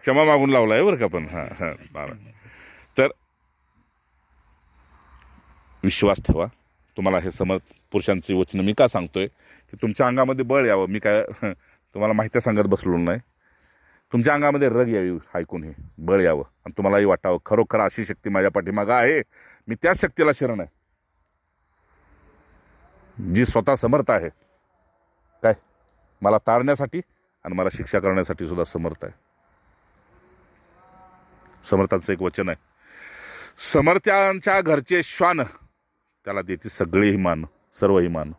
क्षमा मागून लावलाय बरं का पण हां हां नारायण तर विश्वास ठेवा तुम्हाला हे समर्थ पुरुषांचे वचनं मी का सांगतोय की तुमच्या अंगामध्ये बळ यावं मी काय तुम्हाला माहिती सांगत बसलो नाही तुमच्या अंगामध्ये रग यावी ऐकून हे बळ यावं आणि तुम्हालाही वाटावं खरोखर अशी शक्ती माझ्या पाठीमागं आहे मी त्याच शक्तीला शरण आहे जी स्वतः समर्थ आहे काय मला ताळण्यासाठी आणि मला शिक्षा करण्यासाठी सुद्धा समर्थ आहे समर्थांचं एक वचन आहे समर्थांच्या घरचे श्वान त्याला देते सगळेही मान सर्वही मान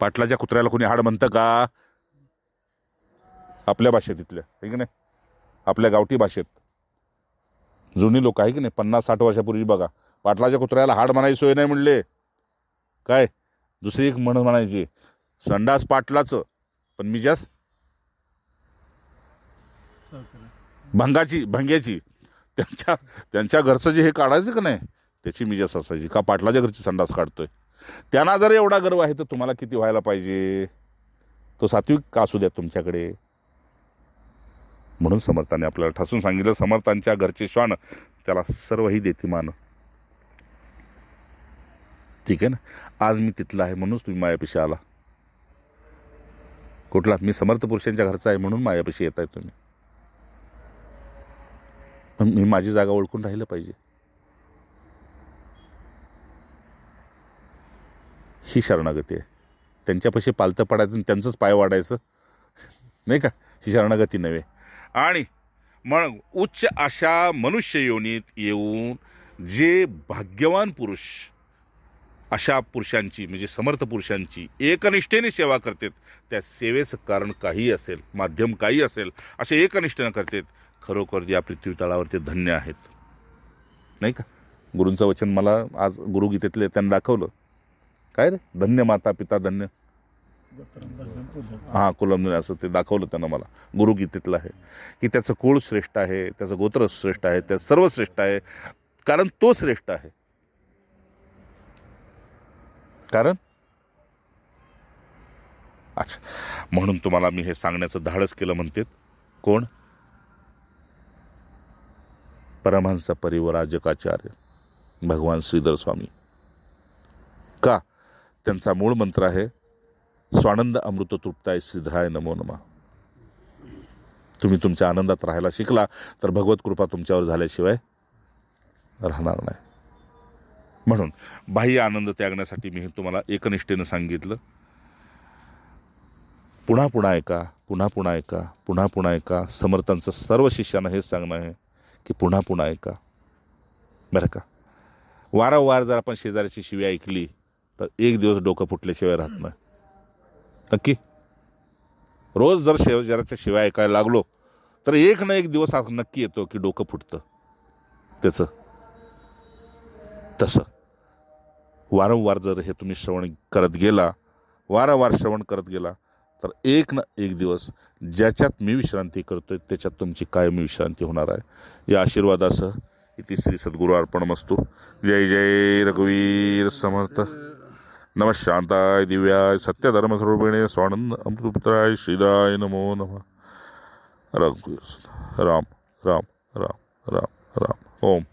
पाटलाच्या कुत्र्याला कोणी हाड म्हणतं का आपल्या भाषेत इथल्या आहे की नाही आपल्या गावठी भाषेत जुनी लोक आहे की नाही पन्नास साठ वर्षापूर्वी बघा पाटलाच्या कुत्र्याला हाड म्हणायची सोय नाही म्हणले काय दुसरी एक म्हण म्हणायची संडास पाटलाचं पण मी जास्त भंगाची भंग्याची त्यांच्या त्यांच्या घरचं जे हे काढायचं का नाही त्याची मी मिजास असायची का पाटलाच्या घरची संडास काढतोय त्यांना जर एवढा गर्व आहे तर तुम्हाला किती व्हायला पाहिजे तो सात्विक का असू द्या तुमच्याकडे म्हणून समर्थाने आपल्याला ठासून सांगितलं समर्थांच्या घरचे श्वान त्याला सर्वही देते मान ठीक आहे ना आज मी तिथला आहे म्हणूनच तुम्ही मायापेशी आला कुठला मी समर्थ पुरुषांच्या घरचा आहे म्हणून मायापेशी येत आहे तुम्ही मी माझी जागा ओळखून राहिलं पाहिजे ही शरणागती आहे त्यांच्यापाशी पालतं पडायचं आणि त्यांचंच पाय वाढायचं नाही का ही शरणागती नव्हे आणि मग उच्च अशा मनुष्य योनीत येऊन जे भाग्यवान पुरुष अशा पुरुषांची म्हणजे समर्थ पुरुषांची एकनिष्ठेने सेवा करतात त्या सेवेचं कारण काही असेल माध्यम काही असेल असे एकनिष्ठेनं करतात खरोखर जे पृथ्वी पृथ्वीतळावरती धन्य आहेत नाही का गुरूंचं वचन मला आज गुरुगीतेतले त्यांनी दाखवलं काय रे धन्य माता पिता धन्य हां कोलमनेर असं ते दाखवलं त्यानं मला गुरुगीतेतलं आहे की त्याचं कुळ श्रेष्ठ आहे त्याचं गोत्र श्रेष्ठ आहे त्या सर्व श्रेष्ठ आहे कारण तो श्रेष्ठ आहे कारण अच्छा म्हणून तुम्हाला मी हे सांगण्याचं धाडस केलं म्हणते कोण परमहंस परिवराजकाचार्य भगवान श्रीधर स्वामी का त्यांचा मूळ मंत्र आहे स्वानंद अमृत तृप्ताय सिद्धाय नमो नमा तुम्ही तुमच्या आनंदात राहायला शिकला तर भगवत कृपा तुमच्यावर झाल्याशिवाय राहणार नाही म्हणून बाह्य आनंद त्यागण्यासाठी मी तुम्हाला एकनिष्ठेनं सांगितलं पुन्हा पुन्हा ऐका पुन्हा पुन्हा ऐका पुन्हा पुन्हा ऐका समर्थांचं सर्व शिष्यांना हेच सांगणं आहे की पुन्हा पुन्हा ऐका बरं का वारंवार जर आपण शेजाऱ्याची शिवी ऐकली तर एक दिवस डोकं फुटल्याशिवाय राहत नाही नक्की रोज जर जराच्या शिवाय ऐकायला लागलो तर एक ना एक दिवस आज नक्की येतो की डोकं फुटतं त्याचं तसं वारंवार जर हे तुम्ही श्रवण करत गेला वारंवार श्रवण करत गेला तर एक ना एक दिवस ज्याच्यात मी विश्रांती करतोय त्याच्यात तुमची कायम विश्रांती होणार आहे या आशीर्वादासह इथे श्री सद्गुरू अर्पण मस्तू जय जय रघुवीर समर्थ नमः शान्ताय दिव्याय सत्यधर्मस्वरूपिणे स्वानन्द अमृतपुत्राय श्रीराय नमो नमः राम राम राम राम राम ओम